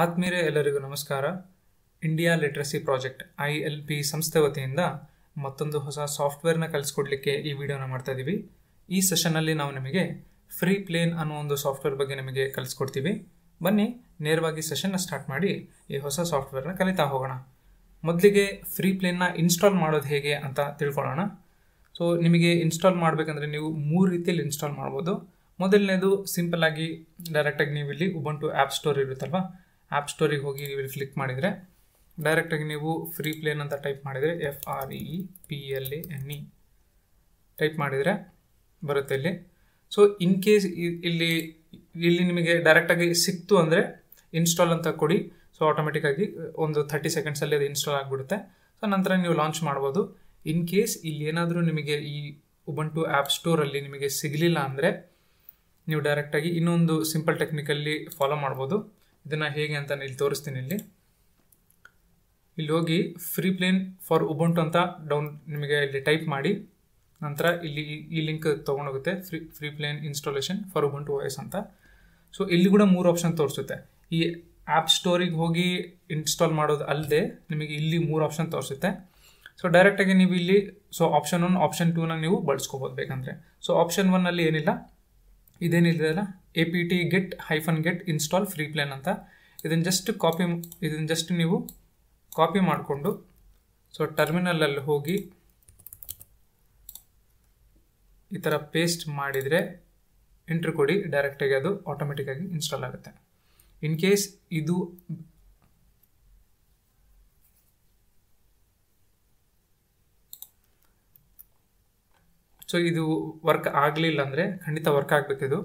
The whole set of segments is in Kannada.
ಆತ್ಮೀಯರೇ ಎಲ್ಲರಿಗೂ ನಮಸ್ಕಾರ India literacy project I L P ಸಂಸ್ಥೆ ವತಿಯಿಂದ ಮತ್ತೊಂದು ಹೊಸ ಸಾಫ್ಟ್ವೇರ್ನ ಕಲಿಸ್ಕೊಡ್ಲಿಕ್ಕೆ ಈ ವಿಡಿಯೋನ ಮಾಡ್ತಾ ಇದ್ದೀವಿ ಈ ಸೆಷನ್ನಲ್ಲಿ ನಾವು ನಿಮಗೆ ಫ್ರೀ ಪ್ಲೇನ್ ಅನ್ನೋ ಒಂದು ಸಾಫ್ಟ್ವೇರ್ ಬಗ್ಗೆ ನಿಮಗೆ ಕಲಿಸ್ಕೊಡ್ತೀವಿ ಬನ್ನಿ ನೇರವಾಗಿ ಸೆಷನ್ನ ಸ್ಟಾರ್ಟ್ ಮಾಡಿ ಈ ಹೊಸ ಸಾಫ್ಟ್ವೇರ್ನ ಕಲಿತಾ ಹೋಗೋಣ ಮೊದಲಿಗೆ ಫ್ರೀ ಪ್ಲೇನ್ನ ಇನ್ಸ್ಟಾಲ್ ಮಾಡೋದು ಹೇಗೆ ಅಂತ ತಿಳ್ಕೊಳ್ಳೋಣ ಸೊ ನಿಮಗೆ ಇನ್ಸ್ಟಾಲ್ ಮಾಡಬೇಕಂದ್ರೆ ನೀವು ಮೂರು ರೀತಿಯಲ್ಲಿ ಇನ್ಸ್ಟಾಲ್ ಮಾಡ್ಬೋದು ಮೊದಲನೇದು ಸಿಂಪಲ್ ಆಗಿ ಡೈರೆಕ್ಟಾಗಿ ನೀವು ಇಲ್ಲಿ ಉಬಂಟು ಆ್ಯಪ್ ಸ್ಟೋರ್ ಇರುತ್ತಲ್ವಾ ಆ್ಯಪ್ ಸ್ಟೋರಿಗೆ ಹೋಗಿ ನೀವು ಇಲ್ಲಿ ಕ್ಲಿಕ್ ಮಾಡಿದರೆ ಡೈರೆಕ್ಟಾಗಿ ನೀವು ಫ್ರೀ ಪ್ಲೇನ್ ಅಂತ ಟೈಪ್ ಮಾಡಿದರೆ F R E e P L A N E e type ಮಾಡಿದರೆ ಬರುತ್ತೆ ಇಲ್ಲಿ ಸೊ ಇನ್ ಕೇಸ್ ಇಲ್ಲಿ ಇಲ್ಲಿ ನಿಮಗೆ ಡೈರೆಕ್ಟಾಗಿ ಸಿಕ್ತು ಅಂದರೆ ಇನ್ಸ್ಟಾಲ್ ಅಂತ ಕೊಡಿ ಸೊ ಆಟೋಮೆಟಿಕ್ಕಾಗಿ ಒಂದು ಥರ್ಟಿ ಸೆಕೆಂಡ್ಸಲ್ಲಿ ಅದು ಇನ್ಸ್ಟಾಲ್ ಆಗಿಬಿಡುತ್ತೆ ಸೊ ನಂತರ ನೀವು ಲಾಂಚ್ ಮಾಡ್ಬೋದು ಇನ್ ಕೇಸ್ ಇಲ್ಲಿ ಏನಾದರೂ ನಿಮಗೆ ಈ ಉಬಂಟು ಆ್ಯಪ್ ಸ್ಟೋರಲ್ಲಿ ನಿಮಗೆ ಸಿಗಲಿಲ್ಲ ಅಂದರೆ ನೀವು ಡೈರೆಕ್ಟಾಗಿ ಇನ್ನೊಂದು ಸಿಂಪಲ್ ಟೆಕ್ನಿಕಲ್ಲಿ ಫಾಲೋ ಮಾಡ್ಬೋದು ಇದನ್ನು ಹೇಗೆ ಅಂತ ಇಲ್ಲಿ ತೋರಿಸ್ತೀನಿ ಇಲ್ಲಿ ಇಲ್ಲಿ ಹೋಗಿ ಫ್ರೀ ಪ್ಲೇನ್ ಫಾರ್ ಉಬಂಟು ಅಂತ ಡೌನ್ ನಿಮಗೆ ಇಲ್ಲಿ ಟೈಪ್ ಮಾಡಿ ನಂತರ ಇಲ್ಲಿ ಈ ಲಿಂಕ್ ತೊಗೊಂಡೋಗುತ್ತೆ free Freeplane installation for Ubuntu voice ಅಂತ ಸೊ ಇಲ್ಲಿ ಕೂಡ ಮೂರು ಆಪ್ಷನ್ ತೋರಿಸುತ್ತೆ ಈ ಆ್ಯಪ್ ಸ್ಟೋರಿಗೆ ಹೋಗಿ ಇನ್ಸ್ಟಾಲ್ ಮಾಡೋದು ಅಲ್ಲದೆ ನಿಮಗೆ ಇಲ್ಲಿ ಮೂರು ಆಪ್ಷನ್ ತೋರಿಸುತ್ತೆ ಸೊ ಡೈರೆಕ್ಟಾಗಿ ನೀವು ಇಲ್ಲಿ ಸೊ ಆಪ್ಷನ್ ಒನ್ ಆಪ್ಷನ್ ಟೂನ ನೀವು ಬಳಸ್ಕೋಬೋದು ಬೇಕಂದರೆ ಸೊ ಆಪ್ಷನ್ ಒನ್ನಲ್ಲಿ ಏನಿಲ್ಲ ಇದೇನಿಲ್ಲ A P T get hyphen get install Freeplane ಅಂತ ಇದನ್ನು ಜಸ್ಟ್ ಕಾಪಿ ಇದನ್ನು ಜಸ್ಟ್ ನೀವು ಕಾಪಿ ಮಾಡಿಕೊಂಡು ಸೊ ಟರ್ಮಿನಲಲ್ಲಿ ಹೋಗಿ ಈ ಥರ ಪೇಸ್ಟ್ ಮಾಡಿದರೆ ಎಂಟ್ರಿ ಕೊಡಿ ಡೈರೆಕ್ಟಾಗಿ ಅದು ಆಟೋಮೆಟಿಕ್ಕಾಗಿ ಇನ್ಸ್ಟಾಲ್ ಆಗುತ್ತೆ ಇನ್ ಕೇಸ್ ಇದು ಸೊ ಇದು ವರ್ಕ್ ಆಗಲಿಲ್ಲ ಅಂದರೆ ಖಂಡಿತ ವರ್ಕ್ ಆಗಬೇಕಿದು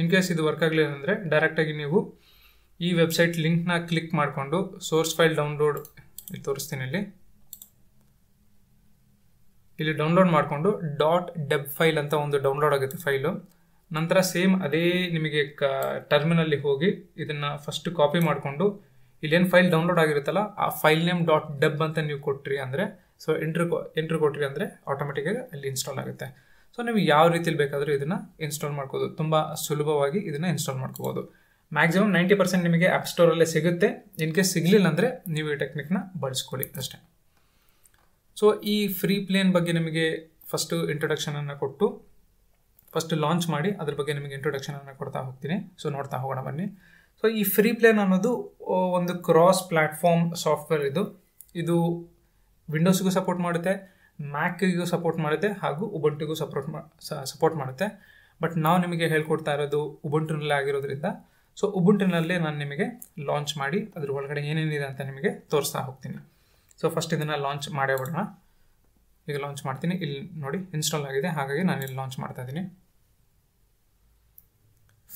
ಇನ್ ಕೇಸ್ ಇದು ವರ್ಕ್ ಆಗಲಿಲ್ಲ ಅಂದರೆ ಡೈರೆಕ್ಟಾಗಿ ನೀವು ಈ ವೆಬ್ಸೈಟ್ ಲಿಂಕ್ನ ಕ್ಲಿಕ್ ಮಾಡಿಕೊಂಡು ಸೋರ್ಸ್ ಫೈಲ್ ಡೌನ್ಲೋಡ್ ಇಲ್ಲಿ ತೋರಿಸ್ತೀನಿ ಇಲ್ಲಿ ಇಲ್ಲಿ ಡೌನ್ಲೋಡ್ ಮಾಡಿಕೊಂಡು ಡಾಟ್ ಡೆಬ್ ಫೈಲ್ ಅಂತ ಒಂದು ಡೌನ್ಲೋಡ್ ಆಗುತ್ತೆ ಫೈಲು ನಂತರ ಸೇಮ್ ಅದೇ ನಿಮಗೆ ಕ ಟರ್ಮಿನಲ್ಲಿ ಹೋಗಿ ಇದನ್ನು ಫಸ್ಟ್ ಕಾಪಿ ಮಾಡಿಕೊಂಡು ಇಲ್ಲೇನು ಫೈಲ್ ಡೌನ್ಲೋಡ್ ಆಗಿರುತ್ತಲ್ಲ ಆ ಫೈಲ್ ನೇಮ್ ಡಾಟ್ ಡೆಬ್ ಅಂತ ನೀವು ಕೊಟ್ಟಿರಿ ಅಂದರೆ ಸೊ ಎಂಟ್ರಿ ಕೊ ಎಂಟ್ರಿ ಕೊಟ್ಟಿರಿ ಅಂದರೆ ಆಟೋಮೆಟಿಕ್ಕಾಗಿ ಅಲ್ಲಿ ಇನ್ಸ್ಟಾಲ್ ಆಗುತ್ತೆ ಸೊ ನಿಮಗೆ ಯಾವ ರೀತಿಯಲ್ಲಿ ಬೇಕಾದರೂ ಇದನ್ನು ಇನ್ಸ್ಟಾಲ್ ಮಾಡ್ಕೋಬೋದು ತುಂಬ ಸುಲಭವಾಗಿ ಇದನ್ನು ಇನ್ಸ್ಟಾಲ್ ಮಾಡ್ಕೋಬೋದು ಮ್ಯಾಕ್ಸಿಮಮ್ ನೈಂಟಿ ಪರ್ಸೆಂಟ್ ನಿಮಗೆ ಆ್ಯಪ್ ಸ್ಟೋರಲ್ಲೇ ಸಿಗುತ್ತೆ ಇನ್ ಕೇಸ್ ಸಿಗಲಿಲ್ಲ ಅಂದರೆ ನೀವು ಈ ಟೆಕ್ನಿಕ್ನ ಬಳಸ್ಕೊಳ್ಳಿ ಅಷ್ಟೇ ಸೊ ಈ ಫ್ರೀ ಪ್ಲೇನ್ ಬಗ್ಗೆ ನಿಮಗೆ ಫಸ್ಟು ಇಂಟ್ರೊಡಕ್ಷನನ್ನು ಕೊಟ್ಟು ಫಸ್ಟ್ ಲಾಂಚ್ ಮಾಡಿ ಅದ್ರ ಬಗ್ಗೆ ನಿಮಗೆ ಇಂಟ್ರೊಡಕ್ಷನನ್ನು ಕೊಡ್ತಾ ಹೋಗ್ತೀನಿ ಸೊ ನೋಡ್ತಾ ಹೋಗೋಣ ಬನ್ನಿ ಸೊ ಈ ಫ್ರೀ ಪ್ಲೇನ್ ಅನ್ನೋದು ಒಂದು ಕ್ರಾಸ್ ಪ್ಲಾಟ್ಫಾರ್ಮ್ ಸಾಫ್ಟ್ವೇರ್ ಇದು ಇದು ವಿಂಡೋಸ್ಗೂ ಸಪೋರ್ಟ್ ಮಾಡುತ್ತೆ ಮ್ಯಾಕಿಗೂ ಸಪೋರ್ಟ್ ಮಾಡುತ್ತೆ ಹಾಗೂ ಉಬಂಟಿಗೂ ಸಪೋರ್ಟ್ ಮಾ ಸಪೋರ್ಟ್ ಮಾಡುತ್ತೆ ಬಟ್ ನಾವು ನಿಮಗೆ ಹೇಳ್ಕೊಡ್ತಾ ಇರೋದು ಉಬಂಟಿನಲ್ಲೇ ಆಗಿರೋದ್ರಿಂದ ಸೊ ಉಬುಂಟಿನಲ್ಲೇ ನಾನು ನಿಮಗೆ ಲಾಂಚ್ ಮಾಡಿ ಅದ್ರ ಒಳಗಡೆ ಏನೇನಿದೆ ಅಂತ ನಿಮಗೆ ತೋರಿಸ್ತಾ ಹೋಗ್ತೀನಿ ಸೊ ಫಸ್ಟ್ ಇದನ್ನು ಲಾಂಚ್ ಮಾಡೇ ಬಿಡೋಣ ಈಗ ಲಾಂಚ್ ಮಾಡ್ತೀನಿ ಇಲ್ಲಿ ನೋಡಿ ಇನ್ಸ್ಟಾಲ್ ಆಗಿದೆ ಹಾಗಾಗಿ ನಾನು ಇಲ್ಲಿ ಲಾಂಚ್ ಮಾಡ್ತಾ ಇದ್ದೀನಿ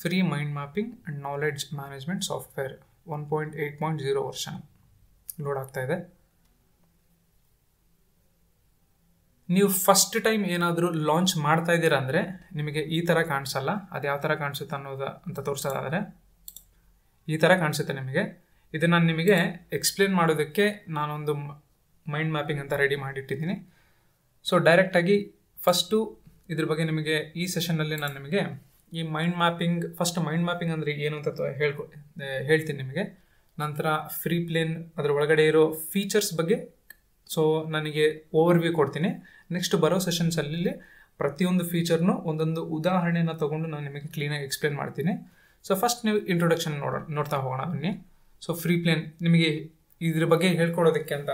free mind mapping and knowledge management software one point eight point zero version load ಆಗ್ತಾ ಇದೆ ನೀವು ಫಸ್ಟ್ ಟೈಮ್ ಏನಾದರೂ ಲಾಂಚ್ ಮಾಡ್ತಾ ಇದ್ದೀರಾ ಅಂದರೆ ನಿಮಗೆ ಈ ಥರ ಕಾಣಿಸಲ್ಲ ಅದು ಯಾವ ಥರ ಕಾಣಿಸುತ್ತೆ ಅನ್ನೋದು ಅಂತ ತೋರಿಸೋದಾದರೆ ಈ ಥರ ಕಾಣಿಸುತ್ತೆ ನಿಮಗೆ ಇದನ್ನು ನಿಮಗೆ ಎಕ್ಸ್ಪ್ಲೇನ್ ಮಾಡೋದಕ್ಕೆ ನಾನೊಂದು ಮೈಂಡ್ ಮ್ಯಾಪಿಂಗ್ ಅಂತ ರೆಡಿ ಮಾಡಿಟ್ಟಿದ್ದೀನಿ ಸೊ ಡೈರೆಕ್ಟಾಗಿ ಫಸ್ಟು ಇದ್ರ ಬಗ್ಗೆ ನಿಮಗೆ ಈ ಸೆಷನ್ನಲ್ಲಿ ನಾನು ನಿಮಗೆ ಈ mind mapping first mind mapping ಅಂದರೆ ಏನು ಅಂತ ಹೇಳ್ಕೊ ಹೇಳ್ತೀನಿ ನಿಮಗೆ ನಂತರ ಫ್ರೀ ಪ್ಲೇನ್ ಅದರ ಒಳಗಡೆ ಇರೋ ಫೀಚರ್ಸ್ ಬಗ್ಗೆ ಸೊ ನನಗೆ ಓವರ್ ವ್ಯೂ ಕೊಡ್ತೀನಿ ನೆಕ್ಸ್ಟ್ ಬರೋ ಸೆಷನ್ಸಲ್ಲಿ ಪ್ರತಿಯೊಂದು ಫೀಚರ್ನು ಒಂದೊಂದು ಉದಾಹರಣೆನ ತಗೊಂಡು ನಾನು ನಿಮಗೆ ಕ್ಲೀನಾಗಿ ಎಕ್ಸ್ಪ್ಲೇನ್ ಮಾಡ್ತೀನಿ ಸೊ ಫಸ್ಟ್ ನೀವು ಇಂಟ್ರೊಡಕ್ಷನ್ ನೋಡೋ ನೋಡ್ತಾ ಹೋಗೋಣ ಬನ್ನಿ ಸೊ ಫ್ರೀ ಪ್ಲೇನ್ ನಿಮಗೆ ಇದ್ರ ಬಗ್ಗೆ ಹೇಳ್ಕೊಡೋದಕ್ಕೆ ಅಂತ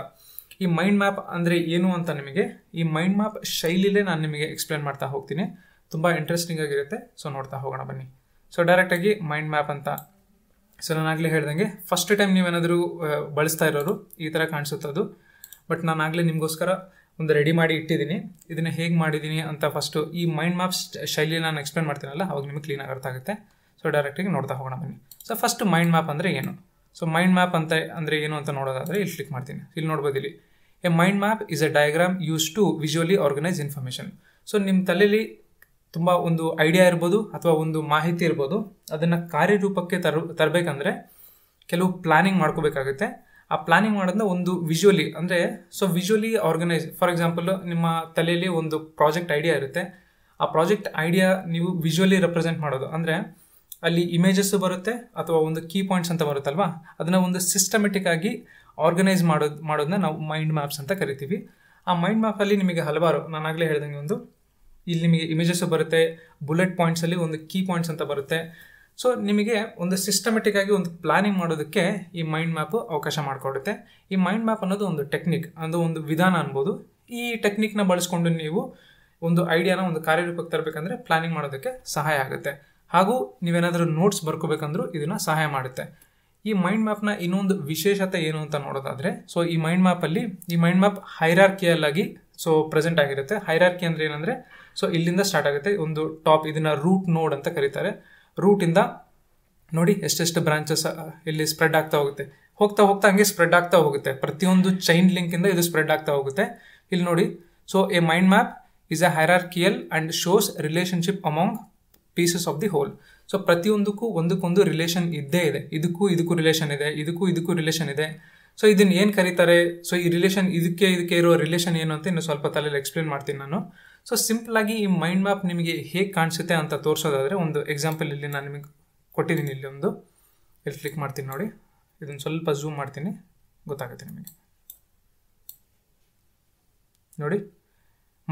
ಈ ಮೈಂಡ್ ಮ್ಯಾಪ್ ಅಂದರೆ ಏನು ಅಂತ ನಿಮಗೆ ಈ ಮೈಂಡ್ ಮ್ಯಾಪ್ ಶೈಲಿಲೇ ನಾನು ನಿಮಗೆ ಎಕ್ಸ್ಪ್ಲೇನ್ ಮಾಡ್ತಾ ಹೋಗ್ತೀನಿ ತುಂಬ ಇಂಟ್ರೆಸ್ಟಿಂಗ್ ಆಗಿರುತ್ತೆ ಸೊ ನೋಡ್ತಾ ಹೋಗೋಣ ಬನ್ನಿ ಸೊ ಡೈರೆಕ್ಟಾಗಿ ಮೈಂಡ್ ಮ್ಯಾಪ್ ಅಂತ ಸೊ ನಾನು ಆಗಲೇ ಹೇಳ್ದಂಗೆ ಫಸ್ಟ್ ಟೈಮ್ ನೀವೇನಾದರೂ ಬಳಸ್ತಾ ಇರೋರು ಈ ಥರ ಕಾಣಿಸುತ್ತದು ಬಟ್ ನಾನು ಆಗಲೇ ನಿಮಗೋಸ್ಕರ ಒಂದು ರೆಡಿ ಮಾಡಿ ಇಟ್ಟಿದ್ದೀನಿ ಇದನ್ನು ಹೇಗೆ ಮಾಡಿದ್ದೀನಿ ಅಂತ ಫಸ್ಟು ಈ ಮೈಂಡ್ ಮ್ಯಾಪ್ ಶೈಲಿ ನಾನು ಎಕ್ಸ್ಪ್ಲೇನ್ ಮಾಡ್ತೀನಲ್ಲ ಅವಾಗ ನಿಮಗೆ ಕ್ಲೀನಾಗಿ ಅರ್ಥ ಆಗುತ್ತೆ ಸೊ ಡೈರೆಕ್ಟಾಗಿ ನೋಡ್ತಾ ಹೋಗೋಣ ಬನ್ನಿ ಸೊ ಫಸ್ಟ್ ಮೈಂಡ್ ಮ್ಯಾಪ್ ಅಂದರೆ ಏನು ಸೊ ಮೈಂಡ್ ಮ್ಯಾಪ್ ಅಂತ ಅಂದರೆ ಏನು ಅಂತ ನೋಡೋದಾದರೆ ಇಲ್ಲಿ ಕ್ಲಿಕ್ ಮಾಡ್ತೀನಿ ಇಲ್ಲಿ ನೋಡ್ಬೋದು ಇಲ್ಲಿ a mind map is a diagram use to visually organise information so ನಿಮ್ಮ ತಲೆಯಲ್ಲಿ ತುಂಬ ಒಂದು ಐಡಿಯಾ ಇರ್ಬೋದು ಅಥವಾ ಒಂದು ಮಾಹಿತಿ ಇರ್ಬೋದು ಅದನ್ನು ಕಾರ್ಯರೂಪಕ್ಕೆ ತರ ತರಬೇಕಂದ್ರೆ ಕೆಲವು ಪ್ಲಾನಿಂಗ್ ಮಾಡ್ಕೋಬೇಕಾಗುತ್ತೆ ಆ ಪ್ಲಾನಿಂಗ್ ಮಾಡೋದನ್ನ ಒಂದು ವಿಜುವಲಿ ಅಂದರೆ so visually organise for example ನಿಮ್ಮ ತಲೆಯಲ್ಲಿ ಒಂದು ಪ್ರಾಜೆಕ್ಟ್ ಐಡಿಯಾ ಇರುತ್ತೆ ಆ ಪ್ರಾಜೆಕ್ಟ್ ಐಡಿಯಾ ನೀವು ವಿಜುವಲಿ ರೆಪ್ರೆಸೆಂಟ್ ಮಾಡೋದು ಅಂದರೆ ಅಲ್ಲಿ ಇಮೇಜಸ್ಸು ಬರುತ್ತೆ ಅಥವಾ ಒಂದು ಕೀ ಪಾಯಿಂಟ್ಸ್ ಅಂತ ಬರುತ್ತಲ್ವಾ ಅದನ್ನು ಒಂದು ಸಿಸ್ಟಮೆಟಿಕ್ ಆಗಿ ಆರ್ಗನೈಸ್ ಮಾಡೋದು ಮಾಡೋದನ್ನ ನಾವು ಮೈಂಡ್ ಮ್ಯಾಪ್ಸ್ ಅಂತ ಕರಿತೀವಿ ಆ ಮೈಂಡ್ ಮ್ಯಾಪಲ್ಲಿ ನಿಮಗೆ ಹಲವಾರು ಆಗಲೇ ಹೇಳಿದಂಗೆ ಒಂದು ಇಲ್ಲಿ ನಿಮಗೆ ಇಮೇಜಸ್ಸು ಬರುತ್ತೆ ಬುಲೆಟ್ ಪಾಯಿಂಟ್ಸಲ್ಲಿ ಒಂದು ಕೀ ಪಾಯಿಂಟ್ಸ್ ಅಂತ ಬರುತ್ತೆ ಸೊ ನಿಮಗೆ ಒಂದು ಸಿಸ್ಟಮೆಟಿಕ್ ಆಗಿ ಒಂದು ಪ್ಲಾನಿಂಗ್ ಮಾಡೋದಕ್ಕೆ ಈ ಮೈಂಡ್ ಮ್ಯಾಪ್ ಅವಕಾಶ ಮಾಡಿಕೊಡುತ್ತೆ ಈ ಮೈಂಡ್ ಮ್ಯಾಪ್ ಅನ್ನೋದು ಒಂದು ಟೆಕ್ನಿಕ್ ಅದು ಒಂದು ವಿಧಾನ ಅನ್ಬೋದು ಈ ಟೆಕ್ನಿಕ್ನ ಬಳಸ್ಕೊಂಡು ನೀವು ಒಂದು ಐಡಿಯಾನ ಒಂದು ಕಾರ್ಯರೂಪಕ್ಕೆ ತರಬೇಕಂದ್ರೆ ಪ್ಲಾನಿಂಗ್ ಮಾಡೋದಕ್ಕೆ ಸಹಾಯ ಆಗುತ್ತೆ ಹಾಗೂ ನೀವೇನಾದರೂ ನೋಟ್ಸ್ ಬರ್ಕೋಬೇಕಂದ್ರೂ ಇದನ್ನು ಸಹಾಯ ಮಾಡುತ್ತೆ ಈ ಮೈಂಡ್ ಮ್ಯಾಪ್ನ ಇನ್ನೊಂದು ವಿಶೇಷತೆ ಏನು ಅಂತ ನೋಡೋದಾದರೆ ಸೊ ಈ ಮೈಂಡ್ ಮ್ಯಾಪಲ್ಲಿ ಈ ಮೈಂಡ್ ಮ್ಯಾಪ್ ಹೈರಾರ್ಕಿಯಲ್ಲಾಗಿ ಸೊ ಪ್ರೆಸೆಂಟ್ ಆಗಿರುತ್ತೆ ಹೈರಾರ್ಕಿ ಅಂದ್ರೆ ಏನಂದರೆ ಸೊ ಇಲ್ಲಿಂದ ಸ್ಟಾರ್ಟ್ ಆಗುತ್ತೆ ಒಂದು ಟಾಪ್ ಇದನ್ನು ರೂಟ್ ನೋಡ್ ಅಂತ ಕರೀತಾರೆ ರೂಟಿಂದ ನೋಡಿ ಎಷ್ಟೆಷ್ಟು ಬ್ರಾಂಚಸ್ ಇಲ್ಲಿ ಸ್ಪ್ರೆಡ್ ಆಗ್ತಾ ಹೋಗುತ್ತೆ ಹೋಗ್ತಾ ಹೋಗ್ತಾ ಹಂಗೆ ಸ್ಪ್ರೆಡ್ ಆಗ್ತಾ ಹೋಗುತ್ತೆ ಪ್ರತಿಯೊಂದು ಚೈನ್ ಲಿಂಕಿಂದ ಇದು ಸ್ಪ್ರೆಡ್ ಆಗ್ತಾ ಹೋಗುತ್ತೆ ಇಲ್ಲಿ ನೋಡಿ so a mind map is a hierarchical and shows relationship among pieces of the whole so ಪ್ರತಿಯೊಂದಕ್ಕೂ ಒಂದಕ್ಕೊಂದು ರಿಲೇಷನ್ ಇದ್ದೇ ಇದೆ ಇದಕ್ಕೂ ಇದಕ್ಕೂ ರಿಲೇಷನ್ ಇದೆ ಇದಕ್ಕೂ ಇದಕ್ಕೂ ರಿಲೇಷನ್ ಇದೆ ಸೊ ಇದನ್ನ ಏನು ಕರೀತಾರೆ ಸೊ ಈ ರಿಲೇಷನ್ ಇದಕ್ಕೆ ಇದಕ್ಕೆ ಇರೋ ರಿಲೇಷನ್ ಏನು ಅಂತ ಇನ್ನು ಸ್ವಲ್ಪ ತಲೆಯಲ್ಲಿ ಎಕ್ಸ್ಪ್ಲೇನ್ ಮಾಡ್ತೀನಿ ನಾನು ಸೊ ಆಗಿ ಈ ಮೈಂಡ್ ಮ್ಯಾಪ್ ನಿಮಗೆ ಹೇಗೆ ಕಾಣಿಸುತ್ತೆ ಅಂತ ತೋರಿಸೋದಾದ್ರೆ ಒಂದು ಎಕ್ಸಾಂಪಲ್ ಇಲ್ಲಿ ನಾನು ನಿಮಗೆ ಕೊಟ್ಟಿದ್ದೀನಿ ಇಲ್ಲಿ ಒಂದು ಇಲ್ಲಿ ಕ್ಲಿಕ್ ಮಾಡ್ತೀನಿ ನೋಡಿ ಇದನ್ನು ಸ್ವಲ್ಪ ಝೂಮ್ ಮಾಡ್ತೀನಿ ಗೊತ್ತಾಗುತ್ತೆ ನಿಮಗೆ ನೋಡಿ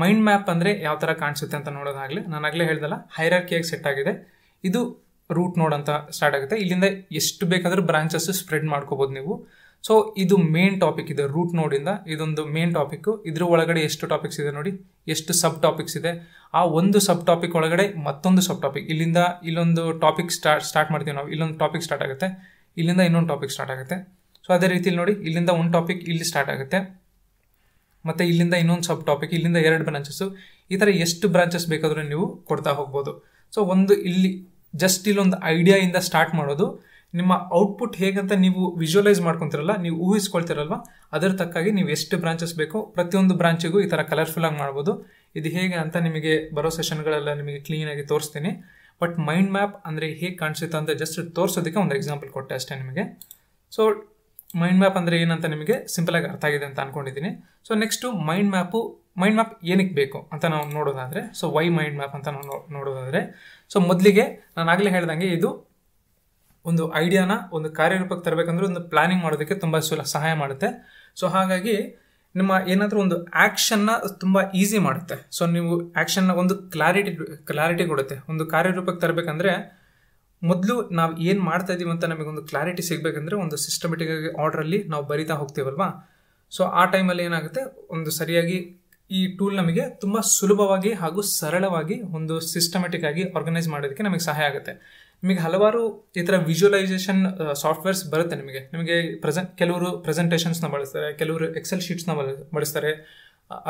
ಮೈಂಡ್ ಮ್ಯಾಪ್ ಅಂದರೆ ಯಾವ ಥರ ಕಾಣಿಸುತ್ತೆ ಅಂತ ನೋಡೋದಾಗಲಿ ನಾನು ಆಗಲೇ ಹೇಳ್ದಲ್ಲ ಹೈರಾರ್ಕಿಯಾಗಿ ಸೆಟ್ ಆಗಿದೆ ಇದು ರೂಟ್ ನೋಡ್ ಅಂತ ಸ್ಟಾರ್ಟ್ ಆಗುತ್ತೆ ಇಲ್ಲಿಂದ ಎಷ್ಟು ಬೇಕಾದರೂ ಬ್ರಾಂಚಸ್ ಸ್ಪ್ರೆಡ್ ಮಾಡ್ಕೋಬೋದು ನೀವು ಸೊ ಇದು ಮೇನ್ ಟಾಪಿಕ್ ಇದೆ ರೂಟ್ ನೋಡಿಂದ ಇದೊಂದು ಮೇನ್ ಟಾಪಿಕ್ಕು ಇದ್ರ ಒಳಗಡೆ ಎಷ್ಟು ಟಾಪಿಕ್ಸ್ ಇದೆ ನೋಡಿ ಎಷ್ಟು ಸಬ್ ಟಾಪಿಕ್ಸ್ ಇದೆ ಆ ಒಂದು ಸಬ್ ಟಾಪಿಕ್ ಒಳಗಡೆ ಮತ್ತೊಂದು ಸಬ್ ಟಾಪಿಕ್ ಇಲ್ಲಿಂದ ಇಲ್ಲೊಂದು ಟಾಪಿಕ್ ಸ್ಟಾರ್ಟ್ ಸ್ಟಾರ್ಟ್ ಮಾಡ್ತೀವಿ ನಾವು ಇಲ್ಲೊಂದು ಟಾಪಿಕ್ ಸ್ಟಾರ್ಟ್ ಆಗುತ್ತೆ ಇಲ್ಲಿಂದ ಇನ್ನೊಂದು ಟಾಪಿಕ್ ಸ್ಟಾರ್ಟ್ ಆಗುತ್ತೆ ಸೊ ಅದೇ ರೀತಿಲಿ ನೋಡಿ ಇಲ್ಲಿಂದ ಒಂದು ಟಾಪಿಕ್ ಇಲ್ಲಿ ಸ್ಟಾರ್ಟ್ ಆಗುತ್ತೆ ಮತ್ತು ಇಲ್ಲಿಂದ ಇನ್ನೊಂದು ಸಬ್ ಟಾಪಿಕ್ ಇಲ್ಲಿಂದ ಎರಡು ಬ್ರಾಂಚಸ್ಸು ಈ ಥರ ಎಷ್ಟು ಬ್ರಾಂಚಸ್ ಬೇಕಾದರೂ ನೀವು ಕೊಡ್ತಾ ಹೋಗ್ಬೋದು ಸೊ ಒಂದು ಇಲ್ಲಿ ಜಸ್ಟ್ ಇಲ್ಲೊಂದು ಐಡಿಯಾಯಿಂದ ಸ್ಟಾರ್ಟ್ ಮಾಡೋದು ನಿಮ್ಮ ಔಟ್ಪುಟ್ ಹೇಗಂತ ನೀವು ವಿಜುವಲೈಸ್ ಮಾಡ್ಕೊತಿರಲ್ಲ ನೀವು ಊಹಿಸ್ಕೊಳ್ತಿರಲ್ವ ಅದರ ತಕ್ಕಾಗಿ ನೀವು ಎಷ್ಟು ಬ್ರಾಂಚಸ್ ಬೇಕೋ ಪ್ರತಿಯೊಂದು ಬ್ರಾಂಚಿಗೂ ಈ ಥರ ಆಗಿ ಮಾಡ್ಬೋದು ಇದು ಹೇಗೆ ಅಂತ ನಿಮಗೆ ಬರೋ ಸೆಷನ್ಗಳೆಲ್ಲ ನಿಮಗೆ ಕ್ಲೀನಾಗಿ ತೋರಿಸ್ತೀನಿ ಬಟ್ ಮೈಂಡ್ ಮ್ಯಾಪ್ ಅಂದರೆ ಹೇಗೆ ಕಾಣಿಸುತ್ತೆ ಅಂತ ಜಸ್ಟ್ ತೋರಿಸೋದಕ್ಕೆ ಒಂದು ಎಕ್ಸಾಂಪಲ್ ಕೊಟ್ಟೆ ಅಷ್ಟೇ ನಿಮಗೆ ಸೊ ಮೈಂಡ್ ಮ್ಯಾಪ್ ಅಂದರೆ ಏನಂತ ನಿಮಗೆ ಸಿಂಪಲಾಗಿ ಅರ್ಥ ಆಗಿದೆ ಅಂತ ಅಂದ್ಕೊಂಡಿದ್ದೀನಿ so next mind map mind map ಏನಕ್ಕೆ ಬೇಕು ಅಂತ ನಾವು ನೋಡೋದಾದರೆ ಸೊ ವೈ ಮೈಂಡ್ ಮ್ಯಾಪ್ ಅಂತ ನಾವು ನೋಡೋದಾದರೆ ಸೊ ಮೊದಲಿಗೆ ನಾನು ಆಗಲೇ ಹೇಳ್ದಂಗೆ ಇದು ಒಂದು ಐಡಿಯಾನ ಒಂದು ಕಾರ್ಯರೂಪಕ್ಕೆ ತರಬೇಕಂದ್ರೆ ಒಂದು ಪ್ಲಾನಿಂಗ್ ಮಾಡೋದಕ್ಕೆ ತುಂಬ ಸುಲ ಸಹಾಯ ಮಾಡುತ್ತೆ ಸೊ ಹಾಗಾಗಿ ನಿಮ್ಮ ಏನಾದರೂ ಒಂದು ಆ್ಯಕ್ಷನ್ನ ತುಂಬ ಈಸಿ ಮಾಡುತ್ತೆ ಸೊ ನೀವು ಆ್ಯಕ್ಷನ್ನ ಒಂದು ಕ್ಲಾರಿಟಿ ಕ್ಲಾರಿಟಿ ಕೊಡುತ್ತೆ ಒಂದು ಕಾರ್ಯರೂಪಕ್ಕೆ ತರಬೇಕಂದ್ರೆ ಮೊದಲು ನಾವು ಏನು ಮಾಡ್ತಾ ಇದ್ದೀವಿ ಅಂತ ನಮಗೊಂದು ಕ್ಲಾರಿಟಿ ಸಿಗಬೇಕಂದ್ರೆ ಒಂದು ಸಿಸ್ಟಮೆಟಿಕ್ ಆಗಿ ಆರ್ಡ್ರಲ್ಲಿ ನಾವು ಬರಿತಾ ಹೋಗ್ತೀವಲ್ವಾ ಸೊ ಆ ಟೈಮಲ್ಲಿ ಏನಾಗುತ್ತೆ ಒಂದು ಸರಿಯಾಗಿ ಈ ಟೂಲ್ ನಮಗೆ ತುಂಬ ಸುಲಭವಾಗಿ ಹಾಗೂ ಸರಳವಾಗಿ ಒಂದು ಸಿಸ್ಟಮೆಟಿಕ್ ಆಗಿ ಆರ್ಗನೈಸ್ ಮಾಡೋದಕ್ಕೆ ನಮಗೆ ಸಹಾಯ ಆಗುತ್ತೆ ನಿಮಗೆ ಹಲವಾರು ಈ ಥರ ವಿಜುವಲೈಸೇಷನ್ ಸಾಫ್ಟ್ವೇರ್ಸ್ ಬರುತ್ತೆ ನಿಮಗೆ ನಿಮಗೆ ಪ್ರೆಸೆಂಟ್ ಕೆಲವರು ಪ್ರೆಸೆಂಟೇಷನ್ಸ್ನ ಬಳಸ್ತಾರೆ ಕೆಲವರು ಎಕ್ಸೆಲ್ ಶೀಟ್ಸ್ನ ಬಳಸ್ತಾರೆ